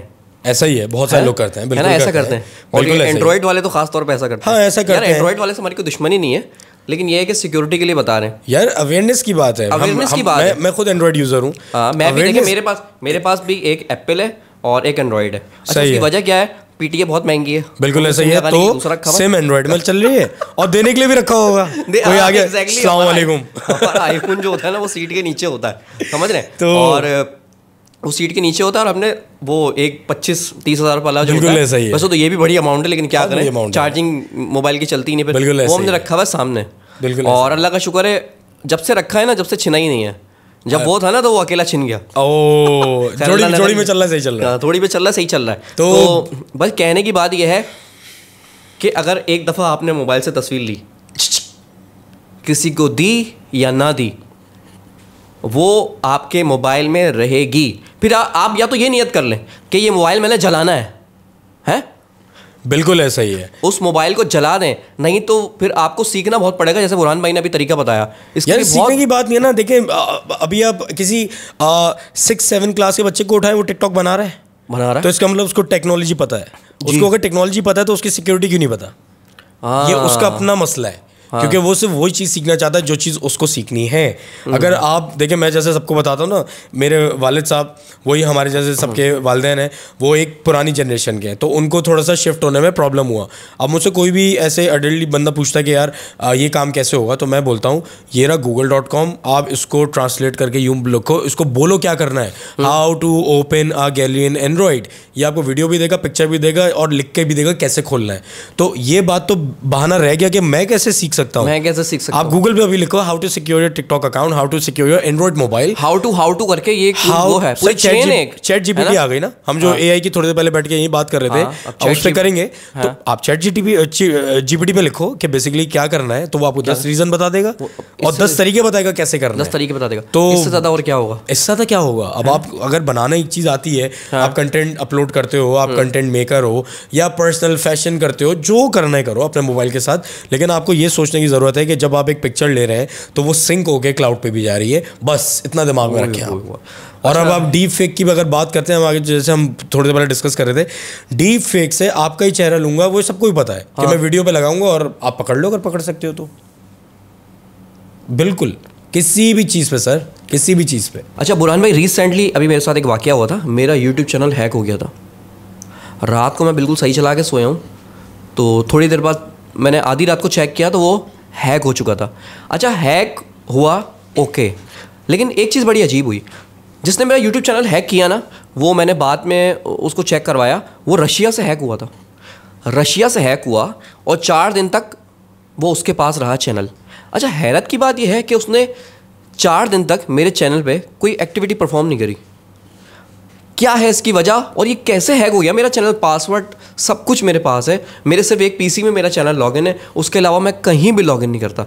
ऐसा ही है बहुत सारे लोग करते हैं ना ऐसा करते हैं एंड्रॉइड वाले तो खास तौर ऐसा करते हाँ, हैं ऐसा करते हैं एंड्रॉइड वाले से हमारी कोई दुश्मनी नहीं है लेकिन ये है कि सिक्योरिटी के लिए बता रहे हैं यार अवेयरनेस की बात है अवेयरनेस की बात मैं, है मैं खुद एंड्रॉइड यूजर हूँ हाँ, मैं भी देखिए मेरे पास मेरे पास भी एक एप्पल है और एक एंड्रॉइड है अच्छा इसकी वजह क्या है पीटीए बहुत महंगी है बिल्कुल ऐसा ही है तो सेम एंड्रॉइड में चल रही है और देने के लिए भी रखा होगा [LAUGHS] कोई हाँ, आगे अस्सलाम वालेकुम आईफोन [LAUGHS] जो होता है ना वो सीट के नीचे होता है समझ रहे हैं तो- और उस सीट के नीचे होता है और हमने वो एक पच्चीस तीस हजार वाला जो होता है वैसे तो ये भी बड़ी अमाउंट है लेकिन क्या हाँ, करें चार्जिंग मोबाइल की चलती नहीं पर वो हमने रखा हुआ सामने और अल्लाह का शुक्र है जब से रखा है ना जब से छिना ही नहीं है जब हाँ। वो था ना तो वो अकेला छिन गया ओ थोड़ी [LAUGHS] थोड़ी में चल रहा सही चल रहा है हाँ, थोड़ी में चल रहा सही चल रहा है तो, तो बस कहने की बात यह है कि अगर एक दफ़ा आपने मोबाइल से तस्वीर ली किसी को दी या ना दी वो आपके मोबाइल में रहेगी फिर आ, आप या तो ये नियत कर लें कि ये मोबाइल मैंने जलाना है हैं बिल्कुल ऐसा ही है उस मोबाइल को जला दें नहीं तो फिर आपको सीखना बहुत पड़ेगा जैसे बुरहान भाई ने अभी तरीका बताया इसके यार सीखने की बात नहीं है ना देखें अभी आप किसी सिक्स सेवन क्लास के बच्चे को उठाएं वो टिकटॉक बना रहा है बना रहा है तो इसका मतलब उसको टेक्नोलॉजी पता है उसको अगर टेक्नोलॉजी पता है तो उसकी सिक्योरिटी क्यों नहीं पता हाँ। ये उसका अपना मसला है हाँ। क्योंकि वो सिर्फ वही चीज़ सीखना चाहता है जो चीज़ उसको सीखनी है हम्म। अगर आप देखें मैं जैसे सबको बताता हूँ ना मेरे वालिद साहब वही हमारे जैसे सबके हाँ। वालदेन हैं वो एक पुरानी जनरेशन के हैं तो उनको थोड़ा सा शिफ्ट होने में प्रॉब्लम हुआ अब मुझसे कोई भी ऐसे अडल्ट बंदा पूछता है कि यार ये काम कैसे होगा तो मैं बोलता हूँ ये रहा गूगल डॉट कॉम आप इसको ट्रांसलेट करके यूम लिखो इसको बोलो क्या करना है how to open a gallery in Android ये आपको वीडियो भी देगा पिक्चर भी देगा और लिख के भी देगा कैसे खोलना है तो ये बात तो बहाना रह गया कि मैं कैसे सीख सकता सकता हूँ आप गूगल पे अभी लिखो how to secure your TikTok account how to secure your Android mobile how to how to करके ये हाउ है चैट जीपीटी आ गई ना हम जो ए हाँ। की थोड़ी देर पहले बैठ के यही बात कर रहे थे हाँ, उस पर करेंगे हाँ। तो आप चैट जीटीपी जीपीटी पे लिखो कि बेसिकली क्या करना है तो वो आपको दस रीजन बता देगा और दस तरीके बताएगा कैसे करना दस तरीके बता देगा तो इससे ज्यादा और क्या होगा इससे ज्यादा क्या होगा अब आप अगर बनाना एक चीज आती है आप कंटेंट अपलोड करते हो आप कंटेंट मेकर हो या पर्सनल फैशन करते हो जो करना है करो अपने मोबाइल के साथ लेकिन आपको ये सोच सोचने की ज़रूरत है कि जब आप एक पिक्चर ले रहे हैं तो वो सिंक होके क्लाउड पे भी जा रही है बस इतना दिमाग में रखें आप और अब अच्छा। आप डीप फेक की अगर बात करते हैं हम आगे जैसे हम थोड़ी देर पहले डिस्कस कर रहे थे डीप फेक से आपका ही चेहरा लूंगा वो सबको ही पता है कि हाँ। मैं वीडियो पे लगाऊंगा और आप पकड़ लो अगर पकड़ सकते हो तो बिल्कुल किसी भी चीज़ पे सर किसी भी चीज़ पे अच्छा बुरहान भाई रिसेंटली अभी मेरे साथ एक वाक्य हुआ था मेरा यूट्यूब चैनल हैक हो गया था रात को मैं बिल्कुल सही चला के सोया हूँ तो थोड़ी देर बाद मैंने आधी रात को चेक किया तो वो हैक हो चुका था अच्छा हैक हुआ ओके लेकिन एक चीज़ बड़ी अजीब हुई जिसने मेरा यूट्यूब चैनल हैक किया ना वो मैंने बाद में उसको चेक करवाया वो रशिया से हैक हुआ था रशिया से हैक हुआ और चार दिन तक वो उसके पास रहा चैनल अच्छा हैरत की बात यह है कि उसने चार दिन तक मेरे चैनल पे कोई एक्टिविटी परफॉर्म नहीं करी क्या है इसकी वजह और ये कैसे हैक हो गया मेरा चैनल पासवर्ड सब कुछ मेरे पास है मेरे सिर्फ एक पीसी में मेरा चैनल लॉगिन है उसके अलावा मैं कहीं भी लॉगिन नहीं करता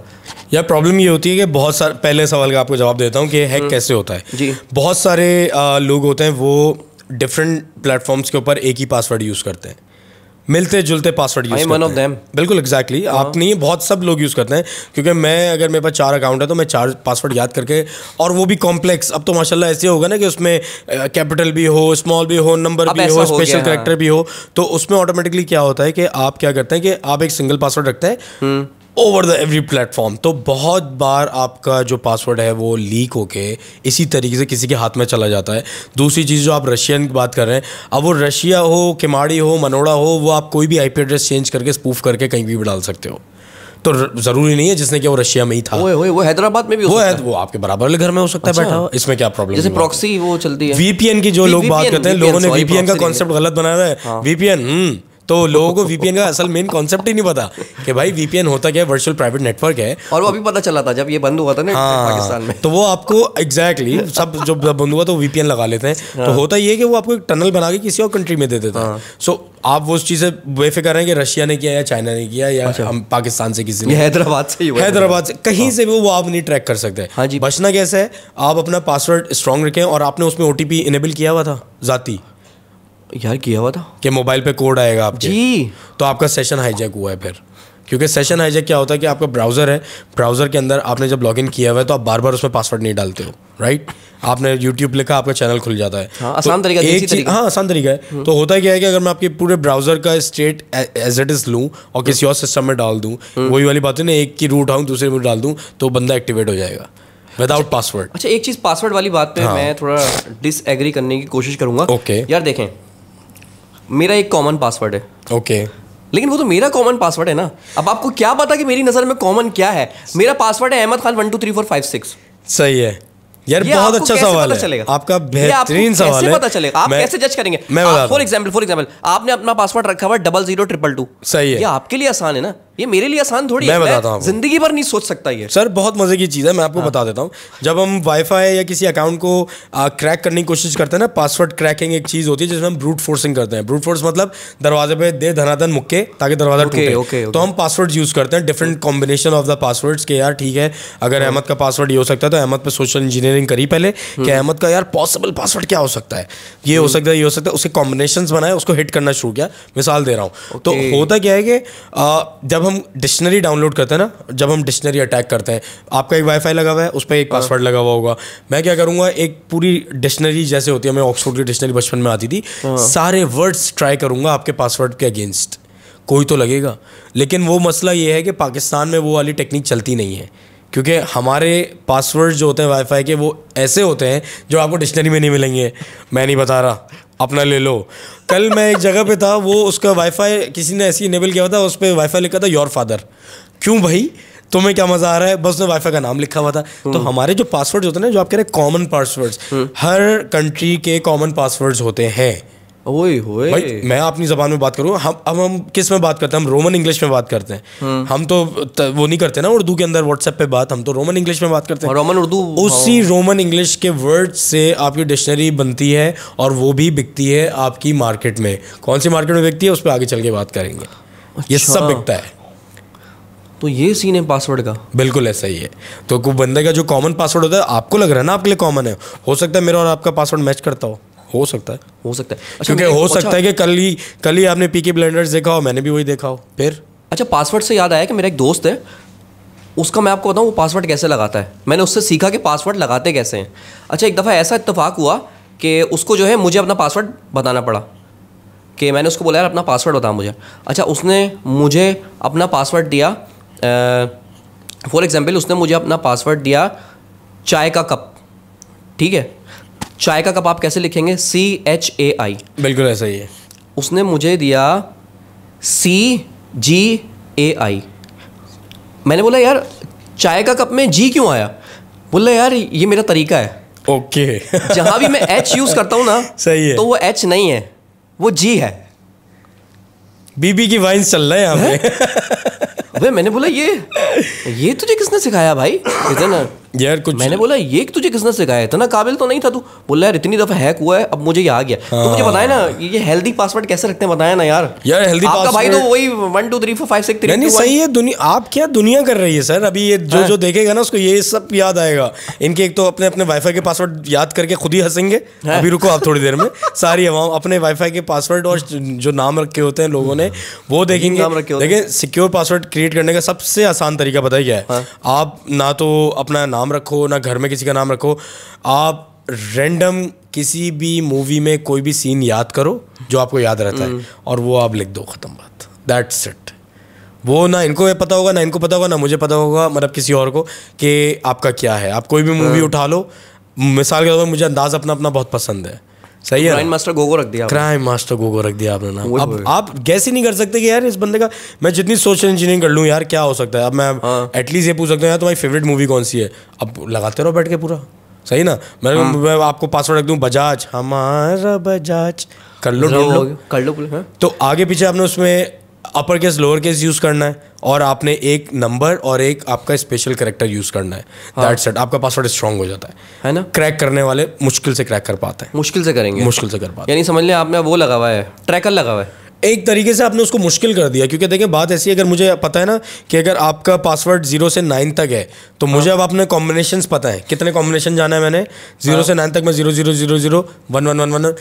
यार प्रॉब्लम ये होती है कि बहुत सारे पहले सवाल का आपको जवाब देता हूँ कि हैक हम्म। कैसे होता है जी बहुत सारे आ, लोग होते हैं वो डिफरेंट प्लेटफॉर्म्स के ऊपर एक ही पासवर्ड यूज़ करते हैं मिलते जुलते password use one of them बिल्कुल एग्जैक्टली exactly. हाँ। आप नहीं बहुत सब लोग यूज़ करते हैं क्योंकि मैं अगर मेरे पास चार अकाउंट है तो मैं चार पासवर्ड याद करके और वो भी कॉम्प्लेक्स अब तो माशाल्लाह ऐसे होगा ना कि उसमें कैपिटल भी हो स्मॉल भी हो नंबर भी हो स्पेशल करेक्टर भी हो तो उसमें ऑटोमेटिकली क्या होता है कि आप क्या करते हैं कि आप एक सिंगल पासवर्ड रखते हैं हम्म। ओवर द एवरी प्लेटफॉर्म तो बहुत बार आपका जो पासवर्ड है वो लीक होके इसी तरीके से किसी के हाथ में चला जाता है दूसरी चीज़ जो आप रशियन की बात कर रहे हैं अब वो रशिया हो किमाड़ी हो मनोड़ा हो वो आप कोई भी आईपी एड्रेस चेंज करके स्पूफ करके कहीं भी डाल सकते हो तो जरूरी नहीं है जिसने क्या वो रशिया में ही था वो, वो, वो हैदराबाद में भी हो वो सकता है वो आपके बराबर वाले घर में हो सकता अच्छा, है बैठा इसमें क्या प्रॉब्लम जैसे प्रॉक्सी वो चलती है वीपीएन की जो लोग बात करते हैं लोगों ने वीपीएन का कॉन्सेप्ट गलत बनाया है वीपीएन हाँ। तो लोगों को वीपीएन का असल मेन कॉन्सेप्ट ही नहीं पता कि भाई वीपीएन होता क्या है वर्चुअल प्राइवेट नेटवर्क है और वो अभी पता चला था जब ये बंद हुआ था ना हाँ, पाकिस्तान में तो वो आपको एग्जैक्टली exactly, सब जो बंद हुआ तो वीपीएन लगा लेते हैं तो हाँ। तो होता ये है कि वो आपको एक टनल बना के किसी और कंट्री में दे देते हैं सो हाँ। आप वो चीज़ें बेफिक्र हैं कि रशिया ने किया या चाइना ने किया या अच्छा। हम पाकिस्तान से किसी ने हैदराबाद से ही हैदराबाद से कहीं हाँ। से भी वो आप नहीं ट्रैक कर सकते हाँ जी बचना कैसे है आप अपना पासवर्ड स्ट्रॉन्ग रखें और आपने उसमें ओ इनेबल किया हुआ था जाती यार किया हुआ था कि मोबाइल पे कोड आएगा आपके जी तो आपका सेशन हाईजैक हुआ है फिर क्योंकि सेशन हाईजैक क्या होता है कि आपका ब्राउज़र है ब्राउज़र के अंदर आपने जब लॉगिन किया हुआ है तो आप बार बार उसमें पासवर्ड नहीं डालते हो राइट आपने यूट्यूब लिखा आपका चैनल खुल जाता है हाँ, तो आसान तरीका एक चीज हाँ आसान तरीका है हम्म। तो होता क्या है कि अगर मैं आपके पूरे ब्राउजर का स्टेट एज इट इज लूँ और किसी और सिस्टम में डाल दूँ हम्म। वही वाली बात है ना एक की रूट आऊँ दूसरे में डाल दूँ तो बंदा एक्टिवेट हो जाएगा विदाउट अच्छा, पासवर्ड अच्छा एक चीज़ पासवर्ड वाली बात पे हाँ। मैं थोड़ा डिसएग्री करने की कोशिश करूंगा ओके यार देखें मेरा एक कॉमन पासवर्ड है ओके लेकिन वो तो मेरा कॉमन पासवर्ड है ना अब आपको क्या पता कि मेरी नज़र में कॉमन क्या है मेरा पासवर्ड है Ahmad Khan one two three four five six सही है यार बहुत अच्छा सवाल है चलेगा आपका बेहतरीन सवाल है पता चलेगा आप मैं, कैसे जज करेंगे मैं फॉर एग्जांपल फॉर एग्जांपल आपने अपना पासवर्ड रखा हुआ डबल जीरो ट्रिपल टू सही है ये आपके लिए आसान है ना ये मेरे लिए आसान थोड़ी मैं बताता हूँ जिंदगी भर नहीं सोच सकता ये सर बहुत मजे की चीज़ है मैं आपको हाँ। बता देता हूँ जब हम वाईफाई या किसी अकाउंट को आ, क्रैक करने की कोशिश करते हैं ना पासवर्ड क्रैकिंग एक चीज़ होती है जिसमें हम ब्रूट फोर्सिंग करते हैं ब्रूट फोर्स मतलब दरवाजे पे दे धनाधन मुक्के ताकि दरवाजा टूटे ओके तो हम पासवर्ड यूज़ करते हैं different combination of the passwords के यार ठीक है अगर अहमद हाँ। का पासवर्ड ये हो सकता है तो अहमद पर सोशल इंजीनियर इंजीनियरिंग करी पहले कि अहमद हम्म। का यार पॉसिबल पासवर्ड क्या हो सकता है ये हो हम्म। सकता है ये हो सकता है उसके कॉम्बिनेशन बनाए उसको हिट करना शुरू किया मिसाल दे रहा हूँ तो होता क्या है कि जब हम डिक्शनरी डाउनलोड करते हैं ना जब हम डिक्शनरी अटैक करते हैं आपका एक वाईफाई लगा हुआ है उस पर एक पासवर्ड हाँ। लगा हुआ होगा मैं क्या करूँगा एक पूरी डिक्शनरी जैसे होती है मैं ऑक्सफोर्ड की डिक्शनरी बचपन में आती थी हाँ। सारे वर्ड्स ट्राई करूँगा आपके पासवर्ड के अगेंस्ट कोई तो लगेगा लेकिन वो मसला ये है कि पाकिस्तान में वो वाली टेक्निक चलती नहीं है क्योंकि हमारे पासवर्ड जो होते हैं वाईफाई के वो ऐसे होते हैं जो आपको डिक्शनरी में नहीं मिलेंगे मैं नहीं बता रहा अपना ले लो कल मैं एक जगह पे था वो उसका वाईफाई किसी ने ऐसी इनेबल किया हुआ था उस पर वाईफाई लिखा था योर फादर क्यों भाई तुम्हें क्या मजा आ रहा है बस उसने वाईफाई का नाम लिखा हुआ था तो हम्म। हमारे जो पासवर्ड होते हैं ना जो आप कह रहे हैं कॉमन हम्म। पासवर्ड्स हर कंट्री के कॉमन पासवर्ड्स होते हैं ओए होए भाई मैं अपनी जबान में बात करूँ हम अब हम किस में बात करते हैं हम रोमन इंग्लिश में बात करते हैं हम्म। हम तो वो नहीं करते ना उर्दू के अंदर व्हाट्सएप पे बात हम तो रोमन इंग्लिश में बात करते हैं रोमन उर्दू उसी रोमन हाँ। इंग्लिश के वर्ड से आपकी डिक्शनरी बनती है और वो भी बिकती है आपकी मार्केट में कौन सी मार्केट में बिकती है उस पर आगे चल के बात करेंगे ये सब अच्छा। बिकता है तो ये सीन है पासवर्ड का बिल्कुल ऐसा ही है तो बंदे का जो कॉमन पासवर्ड होता है आपको लग रहा है ना आपके लिए कॉमन है हो सकता है मेरा और आपका पासवर्ड मैच करता हो हो सकता है हो सकता है अच्छा, क्योंकि हो अच्छा- सकता है कि कल ही कल ही आपने पीके ब्लेंडर्स देखा हो मैंने भी वही देखा हो फिर अच्छा पासवर्ड से याद आया कि मेरा एक दोस्त है उसका मैं आपको बताऊँ वो पासवर्ड कैसे लगाता है मैंने उससे सीखा कि पासवर्ड लगाते कैसे हैं अच्छा एक दफ़ा ऐसा इतफाक़ हुआ कि उसको जो है मुझे अपना पासवर्ड बताना पड़ा कि मैंने उसको बोला यार अपना पासवर्ड बता मुझे अच्छा उसने मुझे अपना पासवर्ड दिया फॉर एग्ज़ाम्पल उसने मुझे अपना पासवर्ड दिया चाय का कप ठीक है चाय का कप आप कैसे लिखेंगे सी एच ए आई बिल्कुल ऐसा ही है उसने मुझे दिया सी जी ए आई मैंने बोला यार चाय का कप में जी क्यों आया बोला यार ये मेरा तरीका है ओके okay. [LAUGHS] जहाँ भी मैं एच यूज़ करता हूँ ना सही है तो वो एच नहीं है वो जी है बीबी की वाइन चल रहा है यहाँ पे मैंने बोला ये ये तुझे किसने सिखाया भाई इधर ना यार कुछ मैंने बोला ये तुझे किसने सिखाया इतना काबिल तो नहीं था तू बोला यार इतनी दफा हैक हुआ है अब मुझे ये आ गया तो मुझे हाँ। बताया ना ये हेल्दी पासवर्ड कैसे रखते हैं बताया ना यार यार हेल्दी आपका भाई तो वही one two three four five six three सही है दुनिया आप क्या दुनिया कर रही है सर अभी ये जो हाँ। जो देखेगा ना उसको ये सब याद आएगा इनके एक तो अपने अपने वाईफाई के पासवर्ड याद करके खुद ही हंसेंगे हाँ। अभी रुको आप थोड़ी देर में सारी हवा अपने वाईफाई के पासवर्ड और जो नाम रखे होते हैं लोगों ने वो देखेंगे नाम रखे देखें सिक्योर पासवर्ड क्रिएट करने का सबसे आसान तरीका बताया है क्या है आप ना तो अपना नाम नाम रखो ना घर में किसी का नाम रखो आप रेंडम किसी भी मूवी में कोई भी सीन याद करो जो आपको याद रहता है हम्म। और वो आप लिख दो ख़त्म बात दैट्स इट वो ना इनको पता होगा ना इनको पता होगा ना मुझे पता होगा मतलब किसी और को कि आपका क्या है आप कोई भी मूवी हाँ। उठा लो मिसाल के तौर पर मुझे अंदाज़ अपना अपना बहुत पसंद है सही है मास्टर गोगो रख दिया क्राइम मास्टर गोगो रख दिया आपने नाम अब आप गैस ही नहीं कर सकते कि यार इस बंदे का मैं जितनी सोशल इंजीनियरिंग कर लूँ यार क्या हो सकता है अब मैं एटलीस्ट हाँ। ये पूछ सकता हूँ यार तुम्हारी फेवरेट मूवी कौन सी है अब लगाते रहो बैठ के पूरा सही ना मैं, हाँ। मैं आपको पासवर्ड रख दूं बजाज हमारा बजाज कर लो, कर लो हाँ। तो आगे पीछे आपने उसमें upper case lower case use करना है और आपने एक नंबर और एक आपका स्पेशल करेक्टर यूज़ करना है दैट हाँ। सेट आपका पासवर्ड स्ट्रॉन्ग हो जाता है है ना क्रैक करने वाले मुश्किल से क्रैक कर पाते हैं मुश्किल से करेंगे मुश्किल से कर पाते यानी समझ लें आपने वो लगा हुआ है ट्रैकर लगा हुआ है एक तरीके से आपने उसको मुश्किल कर दिया क्योंकि देखें बात ऐसी है अगर मुझे पता है ना कि अगर आपका पासवर्ड जीरो से नाइन तक है तो मुझे हाँ। अब अपने कॉम्बिनेशन पता है कितने कॉम्बिनेशन जाना है मैंने जीरो हाँ। से नाइन तक मैं zero zero zero zero one one one one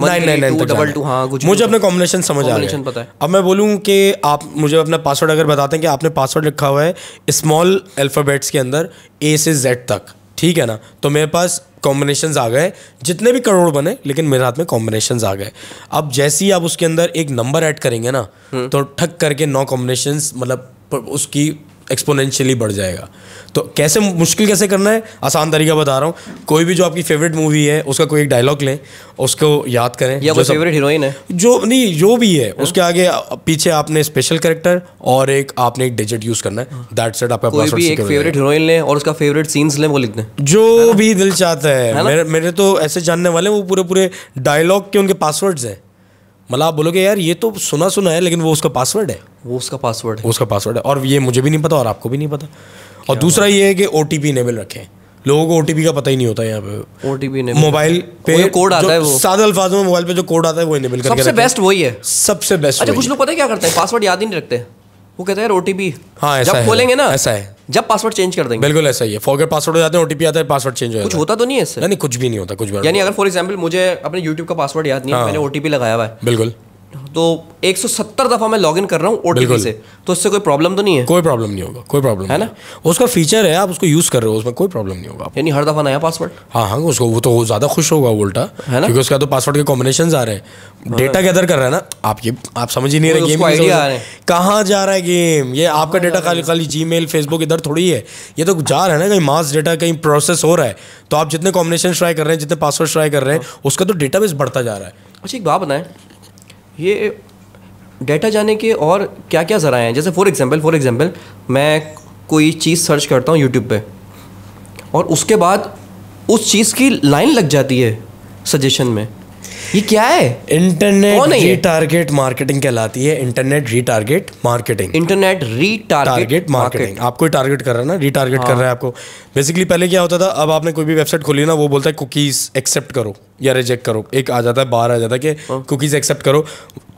nine nine nine double two हाँ कुछ मुझे तो। अपने कॉम्बिनेशन समझ आ गया पता है अब मैं बोलूँ कि आप मुझे अपना पासवर्ड अगर बताते हैं कि आपने पासवर्ड लिखा हुआ है स्मॉल अल्फ़ाबेट्स के अंदर ए से जेड तक ठीक है ना तो मेरे पास कॉम्बिनेशन आ गए जितने भी करोड़ बने लेकिन मेरे हाथ में कॉम्बिनेशन आ गए अब जैसे ही आप उसके अंदर एक नंबर ऐड करेंगे ना हम्म। तो ठक करके नौ कॉम्बिनेशन मतलब उसकी एक्सपोनेंशियली बढ़ जाएगा तो कैसे मुश्किल कैसे करना है आसान तरीका बता रहा हूँ कोई भी जो आपकी फेवरेट मूवी है उसका कोई एक डायलॉग लें उसको याद करें या जो फेवरेट हीरोइन है जो नहीं जो भी है हाँ। उसके आगे पीछे आपने स्पेशल करेक्टर और एक आपने एक डिजिट यूज करना है दैट सेट आपका कोई भी एक फेवरेट हीरोइन लें और उसका फेवरेट सीन्स लें वो लिख दें जो भी दिल चाहता है मेरे तो ऐसे जानने वाले वो पूरे पूरे डायलॉग के उनके पासवर्ड्स हैं मतलब आप बोलोगे यार ये तो सुना सुना है लेकिन वो उसका पासवर्ड है वो उसका पासवर्ड है उसका पासवर्ड है और ये मुझे भी नहीं पता और आपको भी नहीं पता और दूसरा ये है कि ओ टी पी इनेबल रखें लोगों को ओ टी पी का पता ही नहीं होता यहाँ पे ओ टी पी मोबाइल पे कोड आता है वो सादा अल्फाज में मोबाइल पे जो कोड आता है वो इनेबल सबसे बेस्ट वही है सबसे बेस्ट अच्छा कुछ लोग पता है क्या करते हैं पासवर्ड याद ही नहीं रखते वो कहते हैं ओटीपी हाँ ऐसा जब खोलेंगे ना ऐसा है जब पासवर्ड चेंज कर देंगे बिल्कुल ऐसा ही है फॉरगेट पासवर्ड हो जाते हैं ओटीपी आता है पासवर्ड चेंज हो जाता है कुछ होता तो नहीं है इससे नहीं कुछ भी नहीं होता कुछ भी यानी अगर फॉर एग्जाम्पल मुझे अपने यूट्यूब का पासवर्ड याद नहीं है हाँ। मैंने ओटीपी लगाया हुआ है बिल्कुल तो 170 दफ़ा मैं लॉगिन कर रहा हूँ ओ से तो इससे कोई प्रॉब्लम तो नहीं है कोई प्रॉब्लम नहीं होगा कोई प्रॉब्लम है ना उसका फीचर है आप उसको यूज़ कर रहे हो उसमें कोई प्रॉब्लम नहीं होगा यानी हर दफ़ा नया पासवर्ड हाँ हाँ उसको वो तो ज़्यादा खुश होगा उल्टा है ना क्योंकि उसका तो पासवर्ड के कॉम्बिनेशन आ रहे हैं डेटा हाँ। गैदर कर रहे हैं ना आप ये आप समझ ही नहीं रहे गेम कहाँ जा रहा है गेम ये आपका डेटा हाँ, हाँ, खाली खाली जी मेल फेसबुक इधर थोड़ी है ये तो जा रहा है ना कहीं मास डेटा कहीं प्रोसेस हो रहा है तो आप जितने कॉम्बिनेशन ट्राई कर रहे हैं जितने पासवर्ड ट्राई कर रहे हैं उसका तो डेटा बढ़ता जा रहा है अच्छा एक बात बताएं ये डेटा जाने के और क्या क्या ज़रा हैं जैसे फॉर एग्ज़ाम्पल फॉर एग्ज़ाम्पल मैं कोई चीज़ सर्च करता हूँ यूट्यूब पे और उसके बाद उस चीज़ की लाइन लग जाती है सजेशन में ये क्या है इंटरनेट रीटारगेट मार्केटिंग कहलाती है internet retarget marketing internet retarget marketing आपको टारगेट कर रहा है ना रीटारगेट कर रहा है आपको बेसिकली पहले क्या होता था अब आपने कोई भी वेबसाइट खोली ना वो बोलता है कुकीज एक्सेप्ट करो या रिजेक्ट करो एक आ जाता है बाहर आ जाता है कि कुकीज हाँ। एक्सेप्ट करो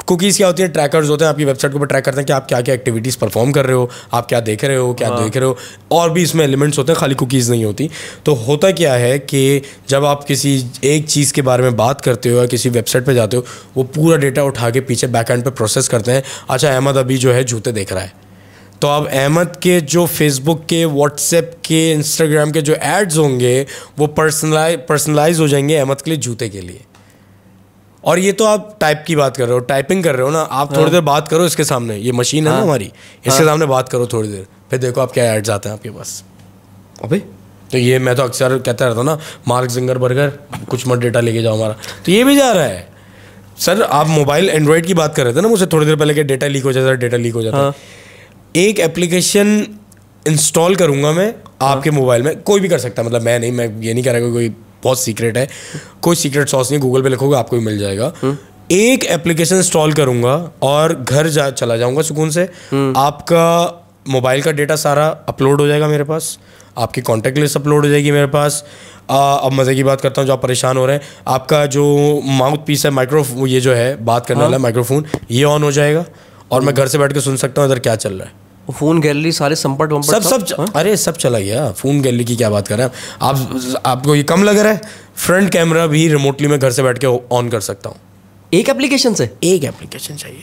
कुकीज़ क्या होती है ट्रैकर्स होते हैं आपकी वेबसाइट के ऊपर ट्रैक करते हैं कि आप क्या क्या एक्टिविटीज़ परफॉर्म कर रहे हो आप क्या देख रहे हो क्या हाँ। देख रहे हो और भी इसमें एलिमेंट्स होते हैं खाली कुकीज़ नहीं होती तो होता क्या है कि जब आप किसी एक चीज़ के बारे में बात करते हो या किसी वेबसाइट पर जाते हो वो पूरा डेटा उठा के पीछे बैक एंड पर प्रोसेस करते हैं अच्छा अहमद अभी जो है जूते देख रहा है तो अब अहमद के जो फेसबुक के व्हाट्सएप के इंस्टाग्राम के जो एड्स होंगे वो पर्सनलाइज पर्सनलाइज हो जाएंगे अहमद के लिए जूते के लिए और ये तो आप टाइप की बात कर रहे हो टाइपिंग कर रहे हो ना आप थोड़ी हाँ। देर बात करो इसके सामने ये मशीन है ना हाँ। हमारी इसके हाँ। सामने बात करो थोड़ी देर फिर देखो आप क्या एड्स आते हैं आपके पास अभी तो ये मैं तो अक्सर कहता रहता हूँ ना मार्क जिंगर बर्गर कुछ मत डेटा लेके जाओ हमारा तो ये भी जा रहा है सर आप मोबाइल एंड्रॉयड की बात कर रहे थे ना मुझसे थोड़ी देर पहले कि डेटा लीक हो जाता है डेटा लीक हो जाता है एक एप्लीकेशन इंस्टॉल करूँगा मैं आपके मोबाइल में कोई भी कर सकता है मतलब मैं नहीं मैं ये नहीं कह रहा कोई बहुत सीक्रेट है कोई सीक्रेट सॉस नहीं गूगल पे लिखोगे आपको भी मिल जाएगा एक एप्लीकेशन इंस्टॉल करूंगा और घर जा चला जाऊंगा सुकून से आपका मोबाइल का डेटा सारा अपलोड हो जाएगा मेरे पास आपकी कॉन्टैक्ट लिस्ट अपलोड हो जाएगी मेरे पास आ, अब मज़े की बात करता हूँ जो आप परेशान हो रहे हैं आपका जो माउथ पीस है माइक्रो ये जो है बात करने हाँ। वाला माइक्रोफोन ये ऑन हो जाएगा और मैं घर से बैठ के सुन सकता हूँ इधर क्या चल रहा है फोन गैलरी सारे संपर्ट वंपर्ट सब सब हाँ। अरे सब चला गया फोन गैलरी की क्या बात कर रहे हैं आप आपको ये कम लग रहा है फ्रंट कैमरा भी रिमोटली मैं घर से बैठ के ऑन कर सकता हूँ एक एप्लीकेशन से एक एप्लीकेशन चाहिए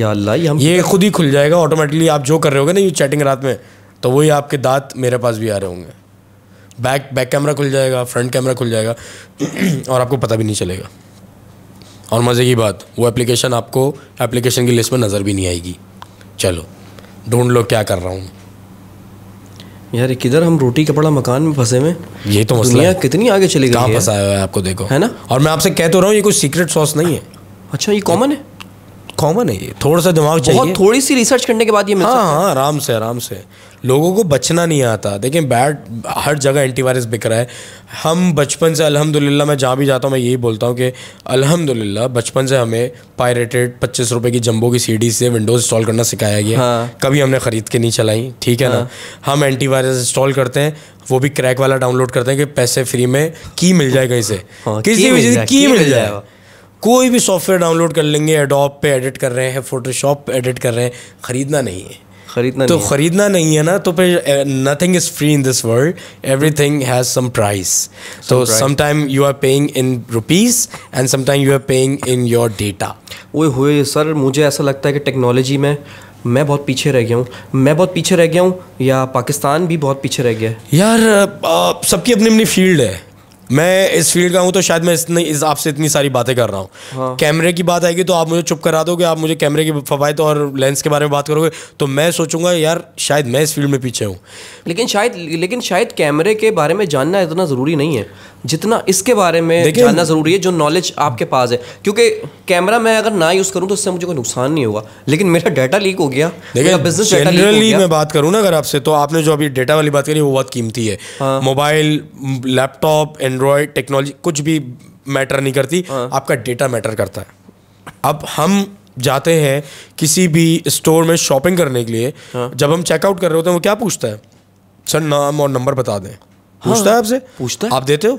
या अल्लाह ये हम ये खुद ही खुल जाएगा ऑटोमेटिकली आप जो कर रहे होगे ना ये चैटिंग रात में तो वही आपके दांत मेरे पास भी आ रहे होंगे बैक बैक कैमरा खुल जाएगा फ्रंट कैमरा खुल जाएगा [CLEARS THROAT] और आपको पता भी नहीं चलेगा और मज़े की बात वो एप्लीकेशन आपको एप्लीकेशन की लिस्ट में नज़र भी नहीं आएगी चलो ढूंढ लो क्या कर रहा हूँ यार किधर हम रोटी कपड़ा मकान में फंसे में ये तो मसला है कितनी आगे चली गई है है आपको देखो है ना और मैं आपसे कह तो रहा हूँ ये कोई सीक्रेट सॉस नहीं है अच्छा ये कॉमन है कॉमन है ये थोड़ा सा दिमाग चाहिए बहुत थोड़ी सी रिसर्च करने के बाद ये मिल हाँ हाँ आराम से आराम से लोगों को बचना नहीं आता देखें बैड हर जगह एंटीवायरस बिक रहा है हम बचपन से अल्हम्दुलिल्लाह मैं जहाँ भी जाता हूँ मैं यही बोलता हूँ कि अल्हम्दुलिल्लाह बचपन से हमें पायरेटेड पच्चीस रुपए की जंबो की सी से विंडोज़ इंस्टॉल करना सिखाया गया हाँ। कभी हमने ख़रीद के नहीं चलाई ठीक है हाँ। ना हम एंटीवायरस इंस्टॉल करते हैं वो भी क्रैक वाला डाउनलोड करते हैं कि पैसे फ्री में की मिल जाए कहीं से हाँ, किसी भी चीज़ की मिल जाए कोई भी सॉफ्टवेयर डाउनलोड कर लेंगे एडोप पे एडिट कर रहे हैं फोटोशॉप पे एडिट कर रहे हैं ख़रीदना नहीं है खरीदना तो खरीदना नहीं है ना तो फिर nothing is free in this world everything has some price तो sometime you are paying in rupees and sometime you are paying in your data वो हुए सर मुझे ऐसा लगता है कि टेक्नोलॉजी में मैं बहुत पीछे रह गया हूँ मैं बहुत पीछे रह गया हूँ या पाकिस्तान भी बहुत पीछे रह गया है यार uh, uh, सबकी अपनी अपनी फील्ड है मैं इस फील्ड का हूँ तो शायद मैं इतनी इस आपसे इतनी सारी बातें कर रहा हूँ हाँ। कैमरे की बात आएगी तो आप मुझे चुप करा दोगे आप मुझे कैमरे की फवायद और लेंस के बारे में बात करोगे तो मैं सोचूंगा यार शायद मैं इस फील्ड में पीछे हूँ लेकिन शायद लेकिन शायद कैमरे के बारे में जानना इतना ज़रूरी नहीं है जितना इसके बारे में जानना ज़रूरी है जो नॉलेज आपके पास है क्योंकि कैमरा मैं अगर ना यूज़ करूँ तो इससे मुझे कोई नुकसान नहीं होगा लेकिन मेरा डाटा लीक हो गया बिजनेस जनरली मैं बात करूँ ना अगर आपसे तो आपने जो अभी डेटा वाली बात करी वो बहुत कीमती है हाँ। मोबाइल लैपटॉप एंड्रॉयड टेक्नोलॉजी कुछ भी मैटर नहीं करती हाँ। आपका डेटा मैटर करता है अब हम जाते हैं किसी भी स्टोर में शॉपिंग करने के लिए हाँ। जब हम चेकआउट कर रहे होते हैं वो क्या पूछता है सर नाम और नंबर बता दें हाँ। पूछता हाँ। है आपसे पूछता है आप देते हो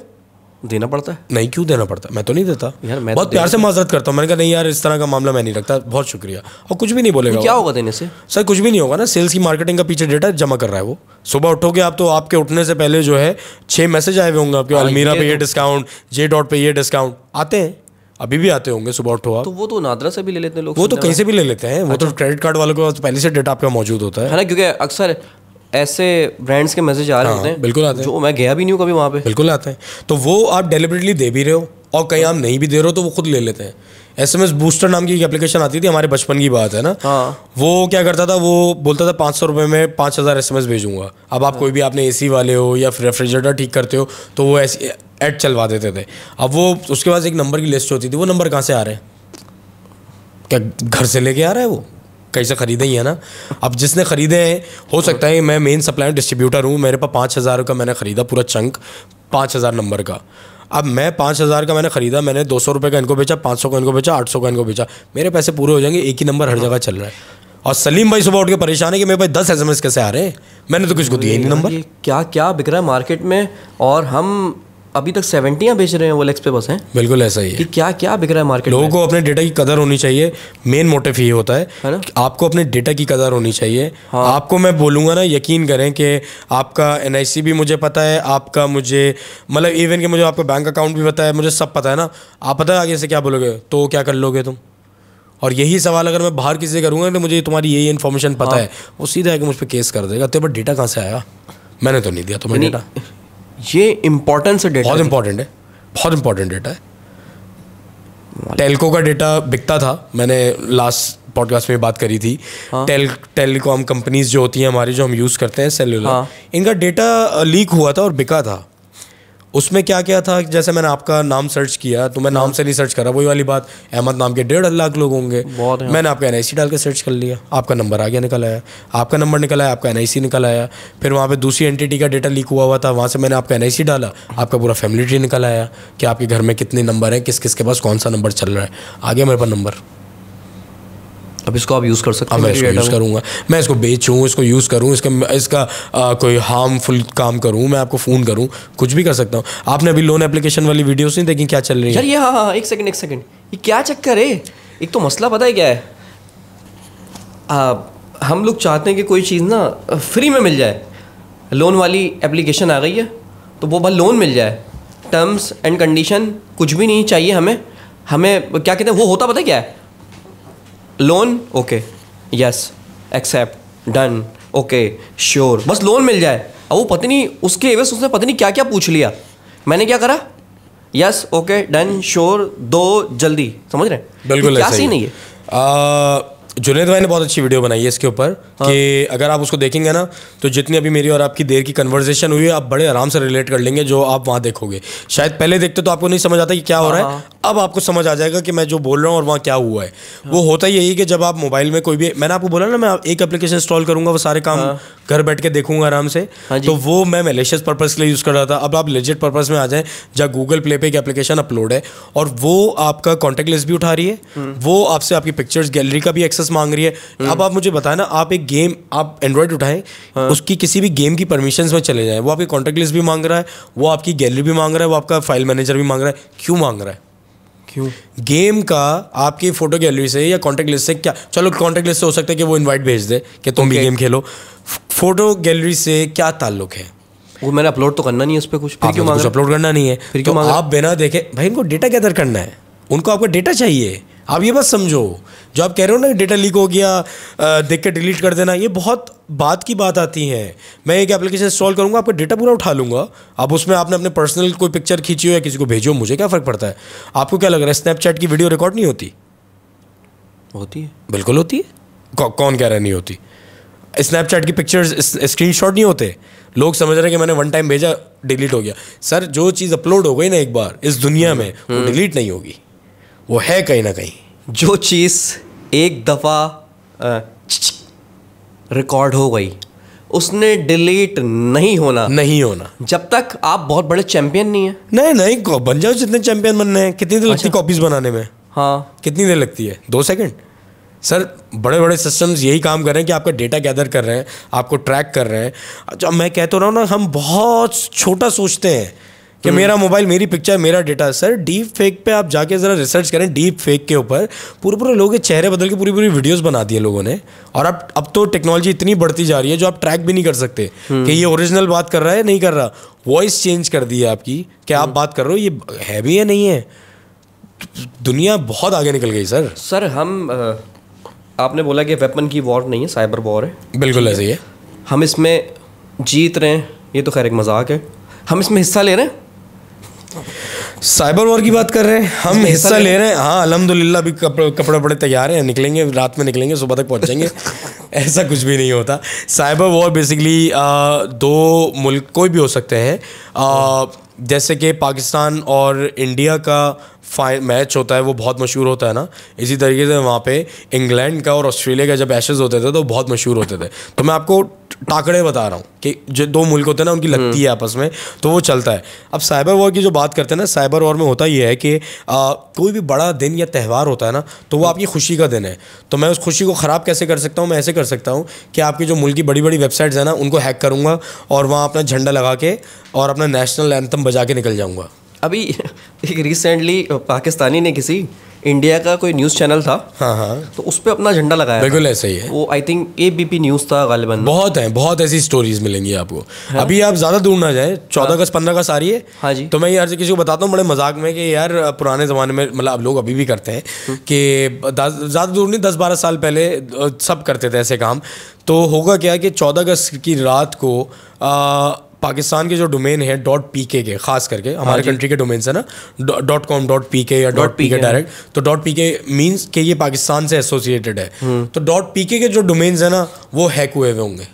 देना पड़ता है नहीं क्यों देना पड़ता मैं तो नहीं देता यार मैं बहुत तो प्यार से माजरत करता हूँ मैंने कहा नहीं यार इस तरह का मामला मैं नहीं रखता बहुत शुक्रिया और कुछ भी नहीं बोलेगा क्या होगा देने से सर कुछ भी नहीं होगा ना सेल्स की मार्केटिंग का पीछे डेटा जमा कर रहा है वो सुबह उठोगे आप तो आपके उठने से पहले जो है छः मैसेज आए हुए होंगे आपके हाँ, अलमीरा पे ये डिस्काउंट जे डॉट पे ये डिस्काउंट आते हैं अभी भी आते होंगे सुबह उठो तो वो तो नादरा से भी ले लेते हैं लोग वो तो कहीं से भी ले लेते हैं वो तो क्रेडिट अच्छा। कार्ड वालों के पास तो पहले से डेटा आपका मौजूद होता है ना क्योंकि अक्सर ऐसे ब्रांड्स के मैसेज आ रहे हाँ, होते हैं बिल्कुल आते हैं जो मैं गया भी नहीं हूँ कभी वहाँ पे बिल्कुल आते हैं तो वो आप डेलीबरेटली दे भी रहे हो और कहीं आप नहीं भी दे रहे हो तो वो खुद ले लेते हैं एस एम एस बूस्टर नाम की एक एप्लीकेशन आती थी हमारे बचपन की बात है ना हाँ। वो क्या करता था वो बोलता था पाँच सौ रुपये में पाँच हज़ार एस एम एस भेजूंगा अब आप हाँ। कोई भी आपने ए सी वाले हो या रेफ्रिजरेटर ठीक करते हो तो वो ऐसी ऐड चलवा देते थे अब वो उसके पास एक नंबर की लिस्ट होती थी वो नंबर कहाँ से आ रहे हैं क्या घर से लेके आ रहा है वो कहीं से ख़रीदे ही है ना अब जिसने ख़रीदे हैं हो सकता है मैं मेन सप्लायर डिस्ट्रीब्यूटर हूँ मेरे पास पाँच हज़ार का मैंने ख़रीदा पूरा चंक पाँच हज़ार नंबर का अब मैं पाँच हज़ार का मैंने ख़रीदा मैंने दो सौ रुपये का इनको बेचा पाँच सौ का इनको बेचा आठ सौ का इनको बेचा मेरे पैसे पूरे हो जाएंगे एक ही नंबर हर जगह चल रहा है और सलीम भाई सुबह उठ के परेशान है कि मेरे भाई दस एस एम एस कैसे आ रहे हैं मैंने तो कुछ को दिया नंबर क्या क्या बिक रहा है मार्केट में और हम अभी तक सेवेंटियाँ बेच रहे हैं वो लेक्स पे बस हैं बिल्कुल ऐसा ही है कि क्या क्या बिक रहा है मार्केट लोगों को अपने डेटा की कदर होनी चाहिए मेन मोटिव ये होता है, है ना? आपको अपने डेटा की कदर होनी चाहिए हाँ। आपको मैं बोलूँगा ना यकीन करें कि आपका एन भी मुझे पता है आपका मुझे मतलब इवन कि मुझे आपका बैंक अकाउंट भी पता है मुझे सब पता है ना आप पता है आगे से क्या बोलोगे तो क्या कर लोगे तुम और यही सवाल अगर मैं बाहर किसी से करूँगा तो मुझे तुम्हारी यही इन्फॉर्मेशन पता हाँ। है वो सीधा है कि मुझ पर केस कर देगा तो बट डेटा कहाँ से आया मैंने तो नहीं दिया तुम्हें डेटा ये इम्पोर्टेंस है डेटा बहुत इंपॉर्टेंट है बहुत इंपॉर्टेंट डेटा है टेलको का डेटा बिकता था मैंने लास्ट पॉडकास्ट में बात करी थी टेल टेलीकॉम कंपनीज जो होती हैं हमारी जो हम यूज़ करते हैं सेलुलर हाँ। इनका डेटा लीक हुआ था और बिका था उसमें क्या क्या था जैसे मैंने आपका नाम सर्च किया तो मैं नाम से नहीं सर्च करा वही वाली बात अहमद नाम के डेढ़ लाख लोग होंगे मैंने आपका एन डाल के सर्च कर लिया आपका नंबर आ गया निकल आया आपका नंबर निकल आया आपका एन निकल आया फिर वहाँ पर दूसरी एंटिटी का डेटा लीक हुआ हुआ था वहाँ से मैंने आपका एन डाला आपका पूरा फैमिली ट्री निकल आया कि आपके घर में कितने नंबर हैं किस किस के पास कौन सा नंबर चल रहा है आ गया मेरे पास नंबर अब इसको आप यूज़ कर सकते हैं मैं इसको यूज़ करूँगा मैं इसको बेचूँ इसको यूज़ करूँ इसका इसका आ, कोई हार्मफुल काम करूँ मैं आपको फ़ोन करूँ कुछ भी कर सकता हूँ आपने अभी लोन एप्लीकेशन वाली वीडियोस नहीं देखी क्या चल रही है हाँ हाँ एक सेकंड एक सेकंड ये क्या चक्कर है एक तो मसला पता है क्या है आ, हम लोग चाहते हैं कि कोई चीज़ ना फ्री में मिल जाए लोन वाली एप्लीकेशन आ गई है तो वो बस लोन मिल जाए टर्म्स एंड कंडीशन कुछ भी नहीं चाहिए हमें हमें क्या कहते हैं वो होता पता है क्या है loan okay yes accept done okay sure बस लोन मिल जाए अब वो पत्नी उसके एवज उसने पत्नी क्या क्या पूछ लिया मैंने क्या करा यस ओके डन श्योर दो जल्दी समझ रहे बिल्कुल क्या सही नहीं है जुनेद भाई ने बहुत अच्छी वीडियो बनाई है इसके ऊपर हाँ। कि अगर आप उसको देखेंगे ना तो जितनी अभी मेरी और आपकी देर की कन्वर्जेशन हुई है आप बड़े आराम से रिलेट कर लेंगे जो आप वहाँ देखोगे शायद पहले देखते तो आपको नहीं समझ आता कि क्या हो रहा है हाँ, हाँ। अब आपको समझ आ जाएगा कि मैं जो बोल रहा हूँ और वहाँ क्या हुआ है हाँ। वो होता यही कि जब आप मोबाइल में कोई भी मैंने आपको बोला ना मैं एक अपलीकेशन इंस्टॉल करूंगा वो सारे काम घर बैठ के देखूंगा आराम से तो वो मैं मेलेशियस पर्पज़ के लिए यूज़ कर रहा था अब आप लेजिट पर्पज़ में आ जाए जहाँ गूगल प्ले पे एक एप्लीकेशन अपलोड है और वो आपका कॉन्टेक्ट लिस्ट भी उठा रही है हम्म। वो आपसे आपकी पिक्चर्स गैलरी का भी एक्सेस एक्सेस मांग रही है हम्म। अब आप मुझे बताए ना आप एक गेम आप एंड्रॉयड उठाएं हाँ। उसकी किसी भी गेम की परमिशन में चले जाएं वो आपकी कॉन्टेक्ट लिस्ट भी मांग रहा है वो आपकी गैलरी भी मांग रहा है वो आपका फाइल मैनेजर भी मांग रहा है क्यों मांग रहा है क्यों गेम का आपकी फोटो गैलरी से या कॉन्टेक्ट लिस्ट से क्या चलो कॉन्टेक्ट लिस्ट से हो सकता है कि वो इन्वाइट भेज दे कि तुम भी गेम खेलो फोटो गैलरी से क्या ताल्लुक है वो मैंने अपलोड तो करना नहीं है उस पर कुछ फिर क्यों तो मांग अपलोड करना नहीं है फिर क्यों तो आप बिना देखे भाई इनको डेटा गैदर करना है उनको आपका डेटा चाहिए आप ये बस समझो जो आप कह रहे हो ना डेटा लीक हो गया देख के डिलीट कर देना ये बहुत बात की बात आती है मैं एक एप्लीकेशन इंस्टॉल करूँगा आपका डेटा पूरा उठा लूँगा अब उसमें आपने अपने पर्सनल कोई पिक्चर खींची हो या किसी को भेजो मुझे क्या फ़र्क पड़ता है आपको क्या लग रहा है स्नैपचैट की वीडियो रिकॉर्ड नहीं होती होती है बिल्कुल होती है कौ, कौन कह रहा नहीं होती स्नैपचैट की पिक्चर्स स्क्रीनशॉट नहीं होते लोग समझ रहे हैं कि मैंने वन टाइम भेजा डिलीट हो गया सर जो चीज़ अपलोड हो गई ना एक बार इस दुनिया हम्म, में वो डिलीट हम्म। नहीं होगी वो है कहीं ना कहीं जो चीज़ एक दफ़ा रिकॉर्ड हो गई उसने डिलीट नहीं होना नहीं होना जब तक आप बहुत बड़े चैंपियन नहीं है नहीं नहीं बन जाओ जितने चैंपियन बनने हैं कितनी देर लगती है अच्छा। कॉपीज बनाने में हाँ कितनी देर लगती है दो सेकंड सर बड़े बड़े सिस्टम्स यही काम कर रहे हैं कि आपका डेटा गैदर कर रहे हैं आपको ट्रैक कर रहे हैं अच्छा मैं कहते तो रहा हूँ ना हम बहुत छोटा सोचते हैं कि तो- मेरा मोबाइल मेरी पिक्चर मेरा डेटा सर डीप फेक पे आप जाके ज़रा रिसर्च करें डीप फेक के ऊपर पूरे पूरे लोगों के चेहरे बदल के पूरी पूरी वीडियोस बना दिए लोगों ने और अब अब तो टेक्नोलॉजी इतनी बढ़ती जा रही है जो आप ट्रैक भी नहीं कर सकते हम्म। कि ये ओरिजिनल बात कर रहा है नहीं कर रहा वॉइस चेंज कर दी है आपकी क्या आप हम्म। बात कर रहे हो ये है भी है नहीं है दुनिया बहुत आगे निकल गई सर सर हम आपने बोला कि वेपन की वॉर नहीं है साइबर वॉर है बिल्कुल ऐसे ही है हम इसमें जीत रहे हैं ये तो खैर एक मजाक है हम इसमें हिस्सा ले रहे हैं साइबर वॉर की बात कर रहे हैं हम हिस्सा ले रहे हैं हाँ अलहमदिल्ला अभी कपड़े कपड़े बड़े तैयार हैं निकलेंगे रात में निकलेंगे सुबह तक पहुँचेंगे [LAUGHS] ऐसा कुछ भी नहीं होता साइबर वॉर बेसिकली दो मुल्क कोई भी हो सकते हैं जैसे कि पाकिस्तान और इंडिया का फाइन मैच होता है वो बहुत मशहूर होता है ना इसी तरीके से वहाँ पे इंग्लैंड का और ऑस्ट्रेलिया का जब एशेज होते थे तो बहुत मशहूर होते थे तो मैं आपको टाकड़े बता रहा हूँ कि जो दो मुल्क होते हैं ना उनकी हम्म। लगती है आपस में तो वो चलता है अब साइबर वॉर की जो बात करते हैं ना साइबर वॉर में होता ये है कि आ, कोई भी बड़ा दिन या त्यौहार होता है ना तो वो आपकी खुशी का दिन है तो मैं उस खुशी को ख़राब कैसे कर सकता हूँ मैं ऐसे कर सकता हूँ कि आपकी जो मुल्क की बड़ी बड़ी वेबसाइट्स हैं ना उनको हैक करूँगा और वहाँ अपना झंडा लगा के और अपना नेशनल एंथम बजा के निकल जाऊँगा अभी एक रिसेंटली पाकिस्तानी ने किसी इंडिया का कोई न्यूज़ चैनल था हाँ हाँ तो उस पर अपना झंडा लगाया बिल्कुल ऐसा ही है वो I think A B P news था गालिबन बहुत है बहुत ऐसी स्टोरीज मिलेंगी आपको हाँ? अभी आप ज़्यादा दूर ना जाए चौदह हाँ। अगस्त पंद्रह अगस्त आ रही है हाँ जी तो मैं यार से किसी को बताता हूँ बड़े मजाक में कि यार पुराने ज़माने में मतलब आप लोग अभी भी करते हैं हम्म। कि ज़्यादा दूर नहीं दस बारह साल पहले सब करते थे ऐसे काम तो होगा क्या कि चौदह अगस्त की रात को पाकिस्तान के जो डोमेन है डॉट पी के खास करके हाँ हमारे कंट्री के डोमेन्स है ना dot com dot P K या डॉट पी के डायरेक्ट तो डॉट पी के मीन्स के ये पाकिस्तान से एसोसिएटेड है हम्म। तो डॉट पी के जो डोमेन्स है ना वो हैक हुए हुए होंगे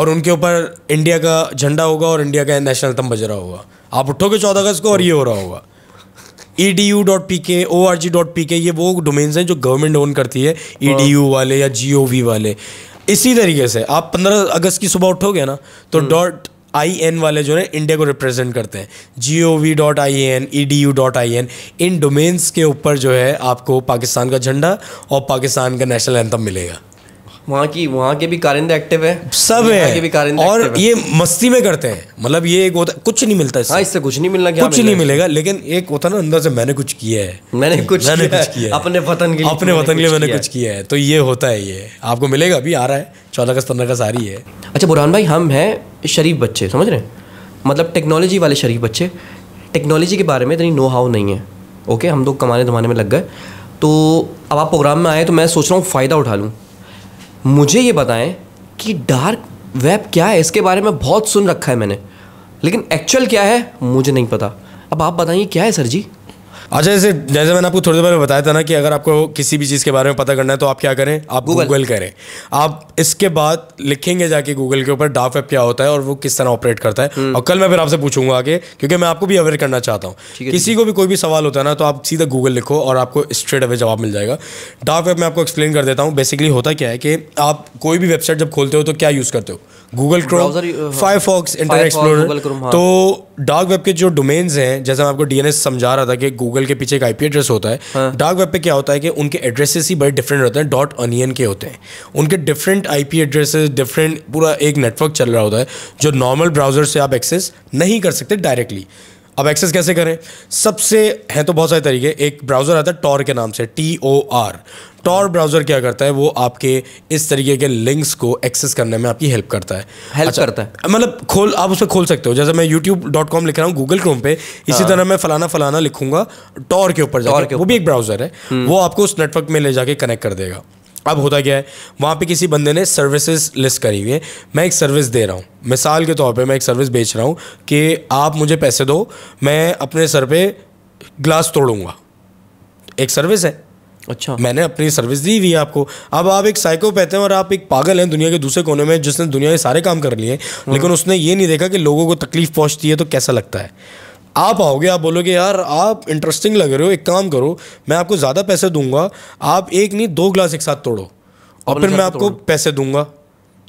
और उनके ऊपर इंडिया का झंडा होगा और इंडिया का नेशनल तम बज रहा होगा आप उठोगे चौदह अगस्त को और ये हो रहा होगा E D U dot P K O R G dot P K ये वो डोमेन्स हैं जो गवर्नमेंट ओन करती है ई डी यू वाले या जी ओ वी वाले इसी तरीके से आप पंद्रह अगस्त की सुबह उठोगे ना तो डॉट हम्म। आई एन वाले जो है इंडिया को रिप्रेजेंट करते हैं G O V dot I N E D U dot I N इन डोमेन्स के ऊपर जो है आपको पाकिस्तान का झंडा और पाकिस्तान का नेशनल एंथम मिलेगा वहाँ की वहाँ के भी कारिंदे एक्टिव है सब है के भी कारिंदे और ये मस्ती में करते हैं मतलब ये एक होता कुछ नहीं मिलता इससे हाँ इससे कुछ नहीं मिलना क्या कुछ मिलना नहीं मिलेगा लेकिन एक होता ना अंदर से मैंने कुछ किया है मैंने कुछ मैंने कुछ किया अपने वतन के लिए अपने वतन के लिए मैंने कुछ किया है तो ये होता है ये आपको मिलेगा अभी आ रहा है चौदह अगस्त पंद्रह अगस्त आ रही है अच्छा बुरहान भाई हम हैं शरीफ बच्चे समझ रहे हैं मतलब टेक्नोलॉजी वाले शरीफ बच्चे टेक्नोलॉजी के बारे में इतनी नो हाउ नहीं है ओके हम लोग तो कमाने धमाने में लग गए तो अब आप प्रोग्राम में आए तो मैं सोच रहा हूँ फ़ायदा उठा लूँ मुझे ये बताएं कि डार्क वेब क्या है इसके बारे में बहुत सुन रखा है मैंने लेकिन एक्चुअल क्या है मुझे नहीं पता अब आप बताइए क्या है सर जी अच्छा जैसे जैसे मैंने आपको थोड़ी देर पहले बताया था ना कि अगर आपको किसी भी चीज़ के बारे में पता करना है तो आप क्या करें आप गूगल, करें आप इसके बाद लिखेंगे जाके गूगल के ऊपर डाफ ऐप क्या होता है और वो किस तरह ऑपरेट करता है हम्म। और कल मैं फिर आपसे पूछूंगा आगे क्योंकि मैं आपको भी अवेयर करना चाहता हूँ किसी को भी कोई भी सवाल होता है ना तो आप सीधा गूगल लिखो और आपको स्ट्रेट अवे जवाब मिल जाएगा डाफ ऐप मैं आपको एक्सप्लेन कर देता हूँ बेसिकली होता क्या है कि आप कोई भी वेबसाइट जब खोलते हो तो क्या यूज़ करते हो Google Chrome Firefox Internet Explorer तो डार्क वेब के जो डोमेन्स हैं जैसा मैं आपको डीएनएस समझा रहा था कि गूगल के पीछे एक आईपी एड्रेस होता है डार्क हाँ। वेब पे क्या होता है कि उनके एड्रेसेस ही बड़े डिफरेंट होते हैं डॉट अनियन के होते हैं उनके डिफरेंट आईपी एड्रेसेस डिफरेंट पूरा एक नेटवर्क चल रहा होता है जो नॉर्मल ब्राउजर से आप एक्सेस नहीं कर सकते डायरेक्टली अब एक्सेस कैसे करें सबसे हैं तो बहुत सारे तरीके एक ब्राउज़र आता है टॉर के नाम से T O R Tor browser क्या करता है वो आपके इस तरीके के लिंक्स को एक्सेस करने में आपकी हेल्प करता है हेल्प अच्छा, करता है मतलब खोल आप उसमें खोल सकते हो जैसे मैं यूट्यूब डॉट कॉम लिख रहा हूँ गूगल क्रोम पे इसी हाँ। तरह मैं फलाना फलाना लिखूंगा टॉर के ऊपर जाकर वो भी एक ब्राउज़र है हम्म। वो आपको उस नेटवर्क में ले जाके कनेक्ट कर देगा अब होता क्या है वहाँ पे किसी बंदे ने सर्विसेज लिस्ट करी हुई है मैं एक सर्विस दे रहा हूँ मिसाल के तौर पे मैं एक सर्विस बेच रहा हूँ कि आप मुझे पैसे दो मैं अपने सर पे ग्लास तोड़ूंगा एक सर्विस है अच्छा मैंने अपनी सर्विस दी हुई है आपको अब आप एक साइकोपैथ हैं और आप एक पागल हैं दुनिया के दूसरे कोने में जिसने दुनिया के सारे काम कर लिए हाँ। लेकिन उसने ये नहीं देखा कि लोगों को तकलीफ़ पहुँचती है तो कैसा लगता है आप आओगे आप बोलोगे यार आप इंटरेस्टिंग लग रहे हो एक काम करो मैं आपको ज़्यादा पैसे दूंगा आप एक नहीं दो ग्लास एक साथ तोड़ो और फिर मैं आपको पैसे दूंगा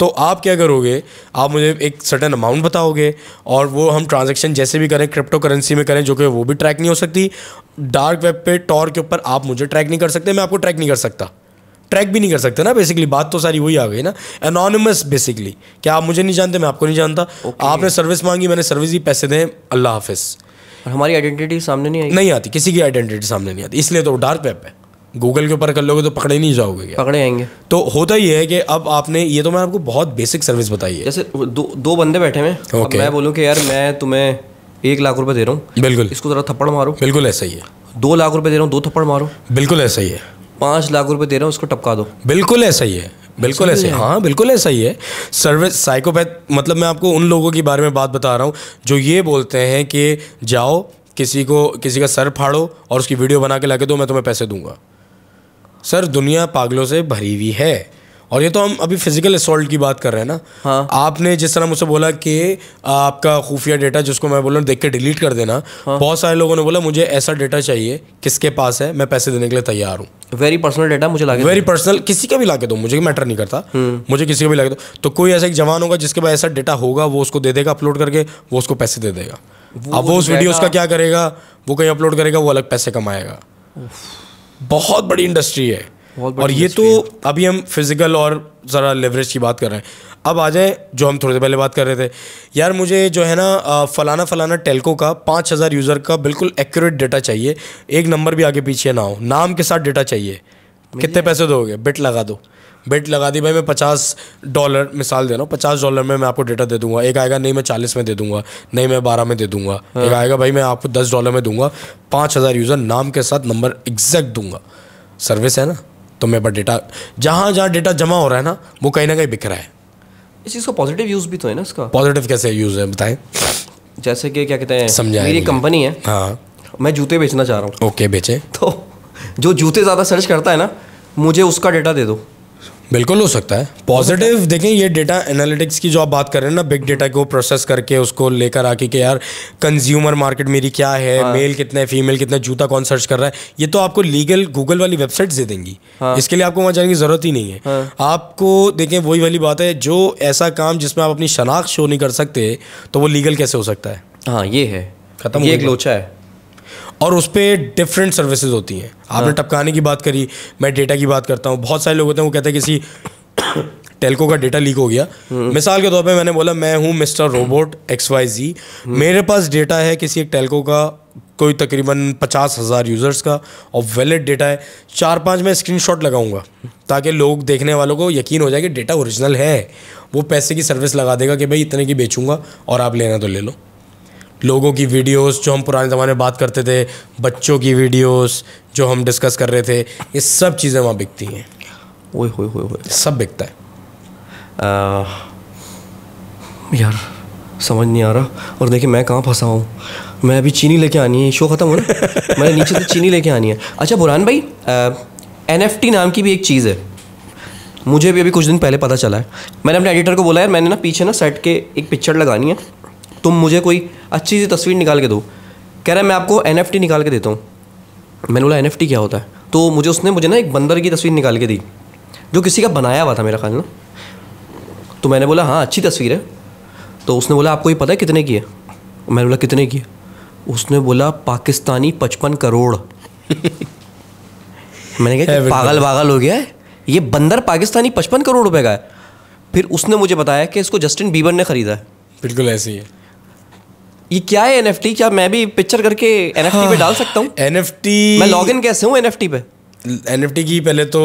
तो आप क्या करोगे आप मुझे एक सर्टन अमाउंट बताओगे और वो हम ट्रांजैक्शन जैसे भी करें क्रिप्टो करेंसी में करें जो कि वो भी ट्रैक नहीं हो सकती डार्क वेब पे टॉर के ऊपर आप मुझे ट्रैक नहीं कर सकते मैं आपको ट्रैक नहीं कर सकता ट्रैक भी नहीं कर सकते ना बेसिकली बात तो सारी वही आ गई ना अनोनमस बेसिकली क्या आप मुझे नहीं जानते मैं आपको नहीं जानता okay. आपने सर्विस मांगी मैंने सर्विस ही पैसे दें अल्लाह हाफिज़ और हमारी आइडेंटिटी सामने नहीं आई नहीं आती किसी की आइडेंटिटी सामने नहीं आती इसलिए तो डार्क वेब है गूगल के ऊपर कर लोगे तो पकड़े नहीं जाओगे पकड़े आएंगे तो होता ही है कि अब आपने ये तो मैं आपको बहुत बेसिक सर्विस बताई है जैसे दो दो बंदे बैठे हैं okay. मैं बोलूँ कि यार मैं तुम्हें एक लाख रुपए दे रहा हूँ बिल्कुल इसको जरा थप्पड़ मारो बिल्कुल ऐसा ही है दो लाख रुपए दे रहा हूँ दो थप्पड़ मारो बिल्कुल ऐसा ही है पाँच लाख रुपए दे रहा हूँ उसको टपका दो बिल्कुल ऐसा ही है बिल्कुल ऐसे हाँ बिल्कुल ऐसा ही है सर्विस साइकोपैथ मतलब मैं आपको उन लोगों के बारे में बात बता रहा हूँ जो ये बोलते हैं कि जाओ किसी को किसी का सर फाड़ो और उसकी वीडियो बना के ला के दो मैं तुम्हें पैसे दूंगा सर दुनिया पागलों से भरी हुई है और ये तो हम अभी फिजिकल असोल्ट की बात कर रहे हैं ना हाँ। आपने जिस तरह मुझसे बोला कि आपका खुफिया डेटा जिसको मैं बोला देख के डिलीट कर देना हाँ। बहुत सारे लोगों ने बोला मुझे ऐसा डेटा चाहिए किसके पास है मैं पैसे देने के लिए तैयार हूँ वेरी पर्सनल डेटा मुझे लागे वेरी पर्सनल किसी का भी ला के दो मुझे मैटर नहीं करता हम्म। मुझे किसी का भी ला दो तो कोई ऐसा एक जवान होगा जिसके पास ऐसा डेटा होगा वो उसको दे देगा अपलोड करके वो उसको पैसे दे देगा अब वो उस वीडियो का क्या करेगा वो कहीं अपलोड करेगा वो अलग पैसे कमाएगा बहुत बड़ी इंडस्ट्री है और ये तो अभी हम फिज़िकल और ज़रा लेवरेज की बात कर रहे हैं अब आ जाए जो हम थोड़ी देर पहले बात कर रहे थे यार मुझे जो है ना फ़लाना फ़लाना टेलको का पाँच हज़ार यूज़र का बिल्कुल एक्यूरेट डाटा चाहिए एक नंबर भी आगे पीछे ना हो नाम के साथ डाटा चाहिए कितने पैसे दोगे बिट लगा दो बिट लगा दी भाई मैं पचास डॉलर मिसाल दे रहा हूँ पचास डॉलर में मैं आपको डेटा दे दूंगा एक आएगा नहीं मैं चालीस में दे दूंगा नहीं मैं बारह में दे दूंगा हाँ। एक आएगा भाई मैं आपको दस डॉलर में दूंगा पाँच हज़ार यूज़र नाम के साथ नंबर एग्जैक्ट दूंगा सर्विस है ना तो मेरे पर डेटा जहाँ जहाँ डेटा जमा हो रहा है ना वो कहीं ना कहीं बिक रहा है इस चीज़ का पॉजिटिव यूज़ भी तो है ना इसका पॉजिटिव कैसे यूज़ है बताएं जैसे कि क्या कहते हैं समझा मेरी कंपनी है हाँ मैं जूते बेचना चाह रहा हूँ ओके बेचे तो जो जूते ज़्यादा सर्च करता है ना मुझे उसका डेटा दे दो बिल्कुल हो सकता है पॉजिटिव देखें ये डेटा एनालिटिक्स की जो आप बात कर रहे हैं ना बिग डेटा को प्रोसेस करके उसको लेकर आके कि यार कंज्यूमर मार्केट मेरी क्या है हाँ। मेल कितना है फीमेल कितना जूता कौन सर्च कर रहा है ये तो आपको लीगल गूगल वाली वेबसाइट दे देंगी हाँ। इसके लिए आपको वहाँ जाने की ज़रूरत ही नहीं है हाँ। आपको देखें वही वाली बात है जो ऐसा काम जिसमें आप अपनी शनाख्त शो नहीं कर सकते तो वो लीगल कैसे हो सकता है हाँ ये है खत्म ये एक लोचा है और उस पर डिफरेंट सर्विसेज होती हैं आपने हाँ। टपकाने की बात करी मैं डेटा की बात करता हूँ बहुत सारे लोग होते हैं वो कहते हैं किसी टेलको का डेटा लीक हो गया हम्म। मिसाल के तौर पे मैंने बोला मैं हूँ mister robot X Y Z मेरे पास डेटा है किसी एक टेलको का कोई तकरीबन पचास हज़ार यूज़र्स का और वैलिड डेटा है चार पांच मैं स्क्रीनशॉट लगाऊंगा ताकि लोग देखने वालों को यकीन हो जाए कि डेटा ओरिजिनल है वो पैसे की सर्विस लगा देगा कि भाई इतने की बेचूंगा और आप लेना तो ले लो लोगों की वीडियोस जो हम पुराने ज़माने में बात करते थे बच्चों की वीडियोस जो हम डिस्कस कर रहे थे ये सब चीज़ें वहाँ बिकती हैं ओए होए होए होए सब बिकता है आ, यार समझ नहीं आ रहा और देखिए मैं कहाँ फंसा हूँ मैं अभी चीनी लेके आनी है शो ख़त्म हो रहा [LAUGHS] मैंने नीचे से चीनी लेके आनी है अच्छा बुरान भाई एन नाम की भी एक चीज़ है मुझे भी अभी कुछ दिन पहले पता चला है मैंने अपने एडिटर को बोला यार मैंने ना पीछे ना सेट के एक पिक्चर लगानी है तुम मुझे कोई अच्छी सी तस्वीर निकाल के दो कह रहा है मैं आपको एन निकाल के देता हूँ मैंने बोला एन क्या होता है तो मुझे उसने मुझे ना एक बंदर की तस्वीर निकाल के दी जो किसी का बनाया हुआ था मेरा ख्याल ना तो मैंने बोला हाँ अच्छी तस्वीर है तो उसने बोला आपको ये पता है कितने की है मैंने बोला कितने की है उसने बोला पाकिस्तानी पचपन करोड़ मैंने कहा पागल पागल हो गया है ये बंदर पाकिस्तानी पचपन करोड़ रुपए का है फिर उसने मुझे बताया कि इसको जस्टिन बीबर ने ख़रीदा है बिल्कुल ऐसे ही है ये क्या है एन क्या मैं भी पिक्चर करके एन हाँ, पे डाल सकता हूँ एन मैं लॉग इन कैसे हूँ एन पे एन की पहले तो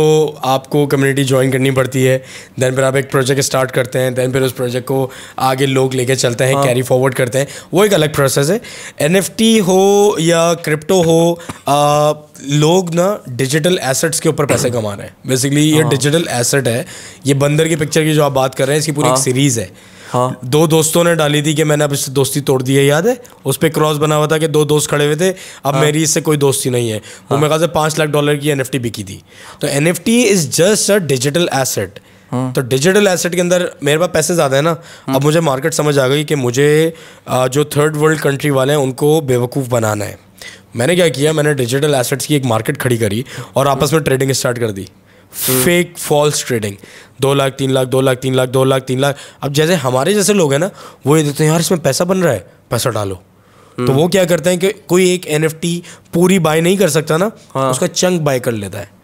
आपको कम्युनिटी ज्वाइन करनी पड़ती है देन फिर आप एक प्रोजेक्ट स्टार्ट करते हैं देन फिर उस प्रोजेक्ट को आगे लोग लेके चलते हैं कैरी हाँ। फॉरवर्ड करते हैं वो एक अलग प्रोसेस है एन हो या क्रिप्टो हो आ, लोग ना डिजिटल एसेट्स के ऊपर पैसे कमा रहे हैं बेसिकली ये डिजिटल हाँ। एसेट है ये बंदर की पिक्चर की जो आप बात कर रहे हैं इसकी पूरी हाँ। एक सीरीज़ है हाँ दो दोस्तों ने डाली थी कि मैंने अब इससे दोस्ती तोड़ दी है याद है उस पर क्रॉस बना हुआ था कि दो दोस्त खड़े हुए थे अब हाँ। मेरी इससे कोई दोस्ती नहीं है वो हाँ। मेरे खास पाँच लाख डॉलर की एन बिकी थी तो N is just a digital asset तो डिजिटल एसेट के अंदर मेरे पास पैसे ज़्यादा है ना हाँ। अब मुझे मार्केट समझ आ गई कि मुझे जो थर्ड वर्ल्ड कंट्री वाले हैं उनको बेवकूफ़ बनाना है मैंने क्या किया मैंने डिजिटल एसेट्स की एक मार्केट खड़ी करी और आपस में ट्रेडिंग स्टार्ट कर दी फेक फॉल्स ट्रेडिंग दो लाख तीन लाख दो लाख तीन लाख दो लाख तीन लाख अब जैसे हमारे जैसे लोग हैं ना वो ये देते हैं यार इसमें पैसा बन रहा है पैसा डालो hmm. तो वो क्या करते हैं कि कोई एक एन पूरी बाय नहीं कर सकता ना हाँ। उसका चंक बाय कर लेता है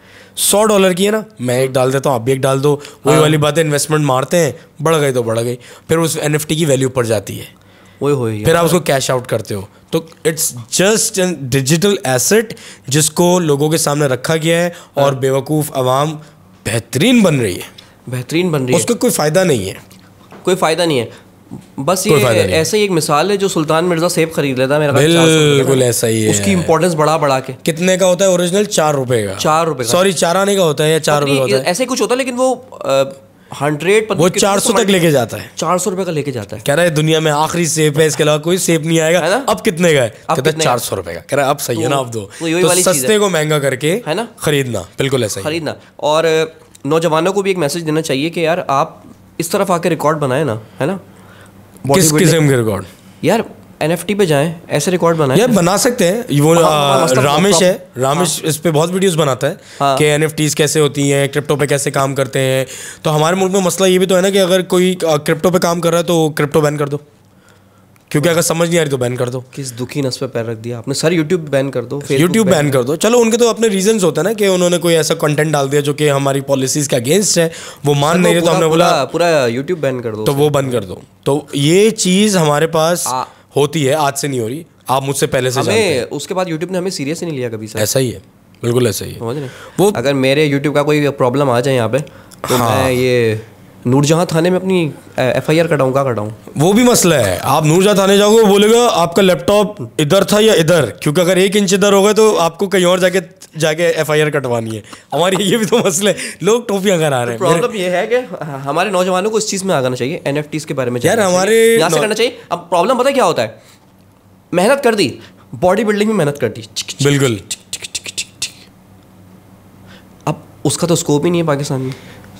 सौ डॉलर की है ना मैं एक डाल देता हूँ आप भी एक डाल दो वही हाँ। वाली बात है इन्वेस्टमेंट मारते हैं बढ़ गई तो बढ़ गई फिर उस एन की वैल्यू पड़ जाती है वही वही फिर आप उसको कैश आउट करते हो तो it's just an digital asset जिसको लोगों के सामने रखा गया है और हाँ। बेवकूफ़ आवाम बेहतरीन बन रही है बेहतरीन बन रही है उसका कोई फ़ायदा नहीं है कोई फ़ायदा नहीं है बस ये ऐसा ही एक मिसाल है जो सुल्तान मिर्जा सेब खरीद लेता मेरा बिल्कुल ऐसा ही है उसकी इम्पोर्टेंस बढ़ा बढ़ा के कितने का होता है ओरिजिनल चार रुपए का चार रुपए सॉरी चार आने का होता है या चार रुपए ऐसे कुछ होता है लेकिन वो हंड्रेड वो चार सौ तक लेके जाता है चार सौ रुपए का लेके जाता है कह रहा है दुनिया में आखिरी है इसके अलावा कोई नहीं आएगा है ना अब कितने का है कहता है चार सौ रुपए का कह रहा है अब सही है ना तो दो तो सस्ते को महंगा करके है ना खरीदना बिल्कुल ऐसा खरीदना और नौजवानों को भी एक मैसेज देना चाहिए कि यार आप इस तरफ आके रिकॉर्ड बनाए ना है ना किस किस्म के रिकॉर्ड यार एन एफ टी पे जाए ऐसे रिकॉर्ड बनाए बना सकते हैं वो हाँ, हाँ, हाँ रामेश है रामेश हाँ, इस पे बहुत वीडियोस बनाता है हाँ, कि एन एफ टीज कैसे होती हैं क्रिप्टो पे कैसे काम करते हैं तो हमारे मुल्क में मसला ये भी तो है ना कि अगर कोई क्रिप्टो पे काम कर रहा है तो क्रिप्टो बैन कर दो क्योंकि अगर समझ नहीं आ रही तो बैन कर दो किस दुखी नस पे पैर रख दिया आपने सर यूट्यूब बैन कर दो यूट्यूब बैन कर दो चलो उनके तो अपने रीजंस होते हैं ना कि उन्होंने कोई ऐसा कंटेंट डाल दिया जो कि हमारी पॉलिसीज के अगेंस्ट है वो मान नहीं रहे तो हमने बोला पूरा यूट्यूब बैन कर दो तो वो बंद कर दो तो ये चीज़ हमारे पास होती है आज से नहीं हो रही आप मुझसे पहले से जानते हैं उसके बाद यूट्यूब ने हमें सीरियस ही नहीं लिया कभी सर ऐसा ही है बिल्कुल ऐसा ही है वो अगर मेरे यूट्यूब का कोई प्रॉब्लम आ जाए यहाँ पे तो हाँ। मैं ये नूरजहाँ थाने में अपनी एफ आई आर कटाऊँ कहाँ कटाऊँ वो भी मसला है आप नूरजहाँ थाने जाओगे वो बोलेगा आपका लैपटॉप इधर था या इधर क्योंकि अगर एक इंच इधर होगा तो आपको कहीं और जाके जाके एफ आई आर कटवानी है हमारे ये भी तो मसले लोग टोपियाँ करा रहे हैं प्रॉब्लम ये है कि हमारे नौजवानों को इस चीज़ में आगाना चाहिए एन के बारे में यार हमारे यहाँ से करना चाहिए अब प्रॉब्लम पता क्या होता है मेहनत कर दी बॉडी बिल्डिंग में मेहनत कर दी बिल्कुल अब उसका तो स्कोप ही नहीं है पाकिस्तान में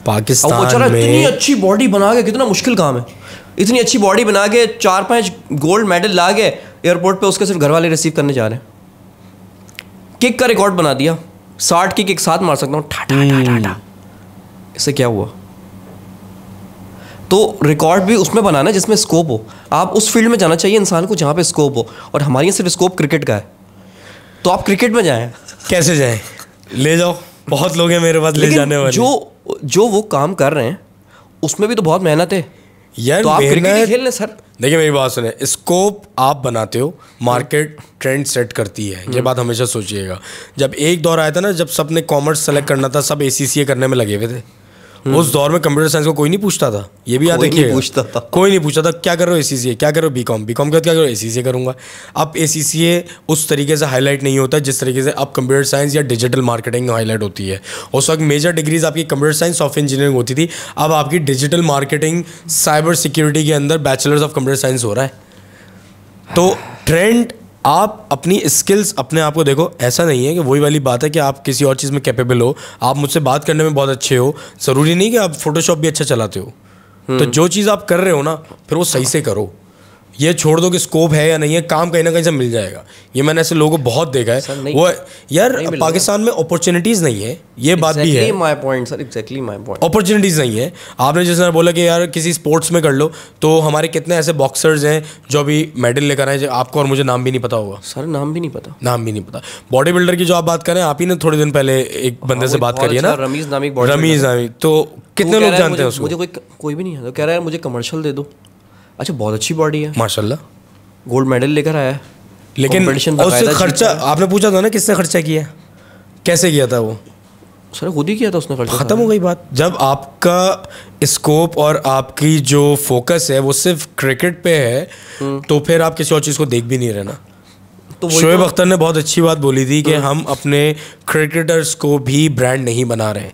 पाकिस्तान में इतनी अच्छी बॉडी बना के कितना मुश्किल काम है इतनी अच्छी बॉडी बना के चार पांच गोल्ड मेडल ला के एयरपोर्ट पे उसके सिर्फ घर वाले रिसीव करने जा रहे हैं किक का रिकॉर्ड बना दिया साठ किक एक साथ मार सकता हूँ इससे क्या हुआ तो रिकॉर्ड भी उसमें बनाना जिसमें स्कोप हो आप उस फील्ड में जाना चाहिए इंसान को जहाँ पे स्कोप हो और हमारे यहाँ सिर्फ स्कोप क्रिकेट का है तो आप क्रिकेट में जाएं कैसे जाएं ले जाओ बहुत लोग हैं मेरे पास ले जाने वाले जो जो वो काम कर रहे हैं उसमें भी तो बहुत मेहनत है यार तो आप क्रिकेट ही खेलने सर देखिए मेरी बात सुने स्कोप आप बनाते हो मार्केट ट्रेंड सेट करती है ये हम्म। बात हमेशा सोचिएगा जब एक दौर आया था ना जब सबने कॉमर्स सेलेक्ट करना था सब ए करने में लगे हुए थे हम्म। उस दौर में कंप्यूटर साइंस को कोई नहीं पूछता था ये भी याद देखिए पूछता था कोई नहीं पूछता था क्या कर रहे हो ए सी सी ए क्या कर रहे हो बी कॉम बी कॉम के बाद क्या करो ए सी सी ए करूँगा अब ए सी सी ए उस तरीके से हाईलाइट नहीं होता जिस तरीके से अब कंप्यूटर साइंस या डिजिटल मार्केटिंग हाईलाइट होती है उस वक्त मेजर डिग्रीज आपकी कंप्यूटर साइंस सॉफ्ट इंजीनियरिंग होती थी अब आपकी डिजिटल मार्केटिंग साइबर सिक्योरिटी के अंदर बैचलर्स ऑफ कंप्यूटर साइंस हो रहा है तो ट्रेंड आप अपनी स्किल्स अपने आप को देखो ऐसा नहीं है कि वही वाली बात है कि आप किसी और चीज़ में कैपेबल हो आप मुझसे बात करने में बहुत अच्छे हो ज़रूरी नहीं कि आप फोटोशॉप भी अच्छा चलाते हो हम्म। तो जो चीज़ आप कर रहे हो ना फिर वो सही से करो ये छोड़ दो कि स्कोप है या नहीं है काम कहीं ना कहीं से मिल जाएगा ये मैंने ऐसे लोगों को बहुत देखा है वो यार पाकिस्तान में अपॉर्चुनिटीज़ नहीं है ये exactly बात भी है my point sir exactly my point opportunities नहीं है आपने जैसे बोला कि यार किसी स्पोर्ट्स में कर लो तो हमारे कितने ऐसे बॉक्सर्स हैं जो अभी मेडल लेकर आए आपको और मुझे नाम भी नहीं पता होगा सर नाम भी नहीं पता नाम भी नहीं पता बॉडी बिल्डर की जो आप बात करें आप ही ने थोड़े दिन पहले एक हाँ, बंदे से बात करी है ना अच्छा, रमीज नामी रमीज नामी तो कितने लोग जानते हैं उसको मुझे कोई कोई भी नहीं है तो कह रहा है मुझे कमर्शियल दे दो अच्छा बहुत अच्छी बॉडी है माशाल्लाह गोल्ड मेडल लेकर आया लेकिन उससे खर्चा आपने पूछा था ना किसने खर्चा किया कैसे किया था वो सर खुद ही किया था उसने खर्चा ख़त्म हो गई बात जब आपका स्कोप और आपकी जो फोकस है वो सिर्फ क्रिकेट पे है हम्म। तो फिर आप किसी और चीज़ को देख भी नहीं रहे ना तो शोएब तो- अख्तर ने बहुत अच्छी बात बोली थी कि हम्म। हम अपने क्रिकेटर्स को भी ब्रांड नहीं बना रहे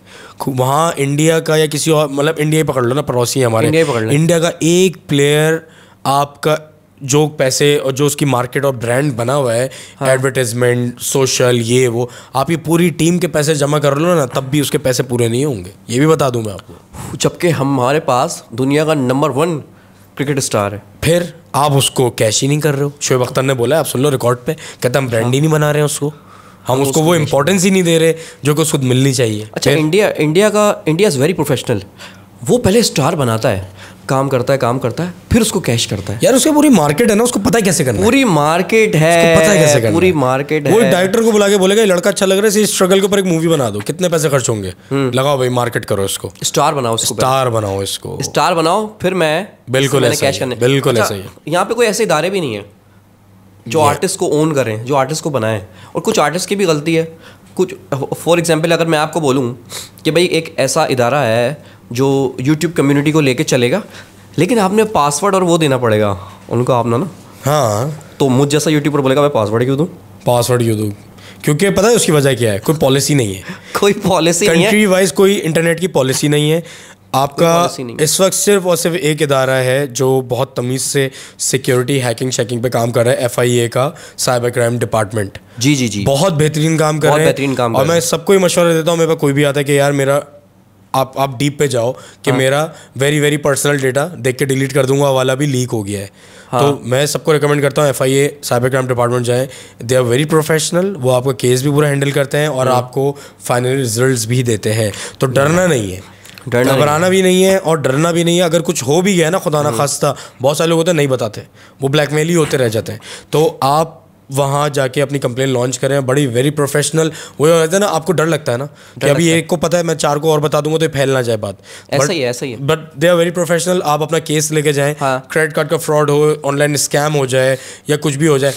वहाँ इंडिया का या किसी और मतलब इंडिया पकड़ लो ना पड़ोसी हमारे इंडिया पकड़ लो इंडिया का एक प्लेयर आपका जो पैसे और जो उसकी मार्केट और ब्रांड बना हुआ है एडवर्टाइजमेंट हाँ। सोशल ये वो आप ये पूरी टीम के पैसे जमा कर लो ना तब भी उसके पैसे पूरे नहीं होंगे ये भी बता दूं मैं आपको जबकि हमारे पास दुनिया का नंबर वन क्रिकेट स्टार है फिर आप उसको कैश ही नहीं कर रहे हो शोएब अख्तर ने बोला आप सुन लो रिकॉर्ड पे कहते हम ब्रांड ही नहीं बना रहे हैं उसको हम हाँ, तो उसको वो इम्पोर्टेंस ही नहीं दे रहे जो कि उसको मिलनी चाहिए अच्छा इंडिया इंडिया का इंडिया इज़ वेरी प्रोफेशनल वो पहले स्टार बनाता है काम करता है काम करता है फिर उसको कैश करता है यार उसकी पूरी मार्केट है ना उसको पता है कैसे करना पूरी मार्केट है पता है कैसे करना पूरी मार्केट है वो डायरेक्टर को बुला के बोलेगा लड़का अच्छा लग रहा है इस स्ट्रगल के ऊपर एक मूवी बना दो कितने पैसे खर्च होंगे हम्म। लगाओ भाई मार्केट करो इसको स्टार बनाओ इसको स्टार बनाओ इसको स्टार बनाओ फिर मैं बिल्कुल कैश करने बिल्कुल अच्छा, ऐसे यहाँ पे कोई ऐसे इदारे भी नहीं है जो आर्टिस्ट को ओन करें जो आर्टिस्ट को बनाए और कुछ आर्टिस्ट की भी गलती है कुछ फॉर एग्जाम्पल अगर मैं आपको बोलूँ कि भाई एक ऐसा इदारा है जो यूट्यूब कम्युनिटी को लेके चलेगा लेकिन आपने पासवर्ड और वो देना पड़ेगा उनको आपने ना हाँ तो मुझ जैसा यूट्यूबर बोलेगा मैं पासवर्ड क्यों दूँ पासवर्ड क्यों दूँ क्योंकि पता है उसकी वजह क्या है कोई पॉलिसी नहीं है [LAUGHS] कोई पॉलिसी नहीं है कंट्री वाइज कोई इंटरनेट की पॉलिसी नहीं है आपका इस वक्त सिर्फ और सिर्फ एक इदारा है जो बहुत तमीज़ से सिक्योरिटी हैकिंग शैकिंग पे काम कर रहा है एफआईए का साइबर क्राइम डिपार्टमेंट जी जी जी बहुत बेहतरीन काम कर रहे हैं बेहतरीन काम और मैं सबको ही मशवरा देता हूँ मेरे पास कोई भी आता है कि यार मेरा आप आप डीप पे जाओ कि हाँ। मेरा वेरी वेरी पर्सनल डेटा देख के डिलीट कर दूंगा वाला भी लीक हो गया है हाँ। तो मैं सबको रिकमेंड करता हूँ F I A cyber crime department जाएँ दे आर वेरी प्रोफेशनल वो आपका केस भी पूरा हैंडल करते हैं और हाँ। आपको फाइनल रिजल्ट भी देते हैं तो हाँ। डरना नहीं है डरना घबराना भी नहीं है और डरना भी नहीं है अगर कुछ हो भी गया ना खुदा ना हाँ। खास्ता बहुत सारे लोग होते हैं नहीं बताते वो ब्लैकमेल ही होते रह जाते हैं तो आप वहाँ जाके अपनी कंप्लेन लॉन्च करें बड़ी वेरी प्रोफेशनल वो रहते हैं ना आपको डर लगता है ना कि अभी एक को पता है मैं चार को और बता दूंगा तो फैल ना जाए बात ऐसा ही ऐसा ही but they are very professional आप अपना केस लेके जाए क्रेडिट कार्ड का फ्रॉड हो ऑनलाइन स्कैम हो जाए या कुछ भी हो जाए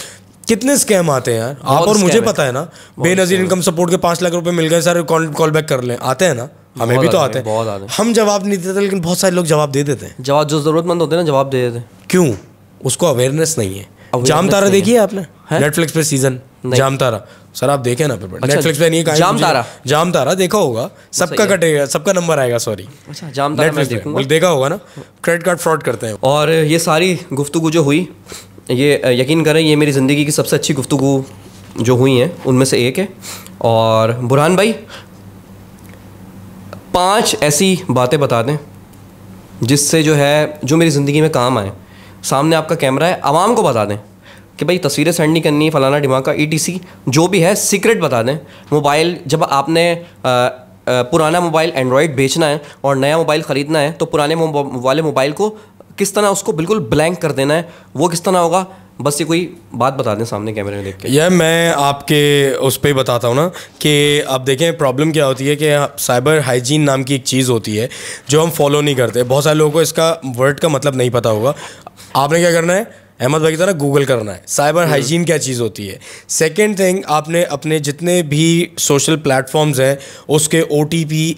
कितने स्कैम आते हैं यार आप और मुझे पता है ना बेनजीर इनकम सपोर्ट के पांच लाख रुपए मिल गए सर कॉल कॉल बैक कर लें आते हैं ना हमें भी तो आते हैं हम जवाब नहीं देते लेकिन बहुत सारे लोग जवाब दे देते हैं जवाब जो जरूरतमंद होते हैं ना जवाब दे देते हैं क्यों उसको अवेयरनेस नहीं है जाम तारा देखी है आपने नेटफ्लिक्स पे सीजन जाम तारा सर आप देखे ना अच्छा, नेटफ्लिक्स पे नहीं जाम तारा जाम तारा देखा होगा सबका कटेगा सबका नंबर आएगा सॉरी अच्छा जाम तारा देखा होगा ना क्रेडिट कार्ड फ्रॉड करते हैं और ये सारी गुफ्तगु जो हुई ये यकीन करें ये मेरी ज़िंदगी की सबसे अच्छी गुफ्तगु जो हुई है उनमें से एक है और बुरहान भाई पांच ऐसी बातें बता दें जिससे जो है जो मेरी ज़िंदगी में काम आए सामने आपका कैमरा है आवाम को बता दें कि भाई तस्वीरें सेंड नहीं करनी है फ़लाना का ई e जो भी है सीक्रेट बता दें मोबाइल जब आपने आ, पुराना मोबाइल एंड्रॉयड बेचना है और नया मोबाइल ख़रीदना है तो पुराने वाले मोबाइल को किस तरह उसको बिल्कुल ब्लैंक कर देना है वो किस तरह होगा बस ये कोई बात बता दें सामने कैमरे में देख के यह मैं आपके उस पर बताता हूँ ना कि आप देखें प्रॉब्लम क्या होती है कि साइबर हाइजीन नाम की एक चीज़ होती है जो हम फॉलो नहीं करते बहुत सारे लोगों को इसका वर्ड का मतलब नहीं पता होगा आपने क्या करना है अहमद भाई की तरह गूगल करना है साइबर हाइजीन हम्म। क्या चीज़ होती है सेकेंड थिंग आपने अपने जितने भी सोशल प्लेटफॉर्म्स हैं उसके ओ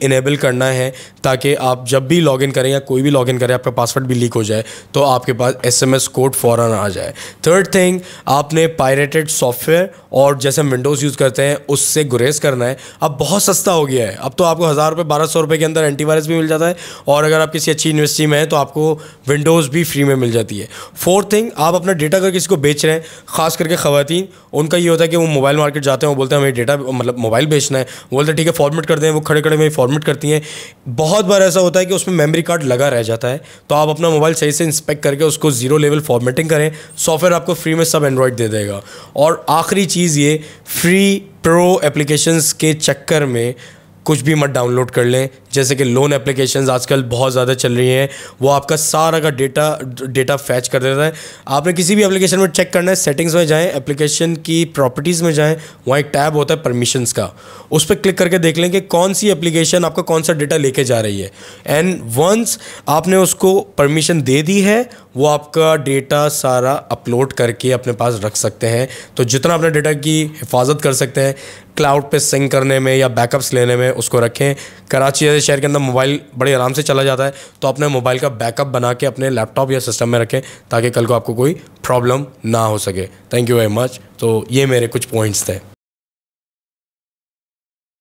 इनेबल करना है ताकि आप जब भी लॉग इन करें या कोई भी लॉग इन करें आपका पासवर्ड भी लीक हो जाए तो आपके पास एस एम एस कोड फ़ौर आ जाए थर्ड थिंग आपने पायरेटेड सॉफ्टवेयर और जैसे हम विंडोज़ यूज़ करते हैं उससे गुरेज करना है अब बहुत सस्ता हो गया है अब तो आपको हज़ार रुपये बारह सौ रुपये के अंदर एंटीवायरस भी मिल जाता है और अगर आप किसी अच्छी यूनिवर्सिटी में हैं तो आपको विंडोज़ भी फ्री में मिल जाती है फोर्थ थिंग आप आप अपना डेटा अगर किसी को बेच रहे हैं खास करके खातन उनका ये होता है कि वो मोबाइल मार्केट जाते हैं वो बोलते हैं हमें डेटा मतलब मोबाइल बेचना है वो बोलते हैं ठीक है फॉर्मेट कर दें वो खड़े खड़े में फॉर्मेट करती हैं बहुत बार ऐसा होता है कि उसमें मेमरी कार्ड लगा रह जाता है तो आप अपना मोबाइल सही से इंस्पेक्ट करके उसको ज़ीरो लेवल फॉर्मेटिंग करें सॉफ्टवेयर आपको फ्री में सब एंड्रॉयड दे देगा और आखिरी चीज़ ये फ्री प्रो एप्लीकेशंस के चक्कर में कुछ भी मत डाउनलोड कर लें जैसे कि लोन एप्लीकेशन आजकल बहुत ज़्यादा चल रही हैं वो आपका सारा का डेटा डेटा फैच कर देता है आपने किसी भी एप्लीकेशन में चेक करना है सेटिंग्स में जाएँ एप्लीकेशन की प्रॉपर्टीज़ में जाएँ वहाँ एक टैब होता है परमिशंस का उस पर क्लिक करके देख लें कि कौन सी एप्लीकेशन आपका कौन सा डेटा लेके जा रही है एंड वंस आपने उसको परमिशन दे दी है वो आपका डेटा सारा अपलोड करके अपने पास रख सकते हैं तो जितना अपने डेटा की हिफाजत कर सकते हैं क्लाउड पे सिंक करने में या बैकअप्स लेने में उसको रखें कराची जैसे शहर के अंदर मोबाइल बड़े आराम से चला जाता है तो अपने मोबाइल का बैकअप बना के अपने लैपटॉप या सिस्टम में रखें ताकि कल को आपको कोई प्रॉब्लम ना हो सके थैंक यू वेरी मच तो ये मेरे कुछ पॉइंट्स थे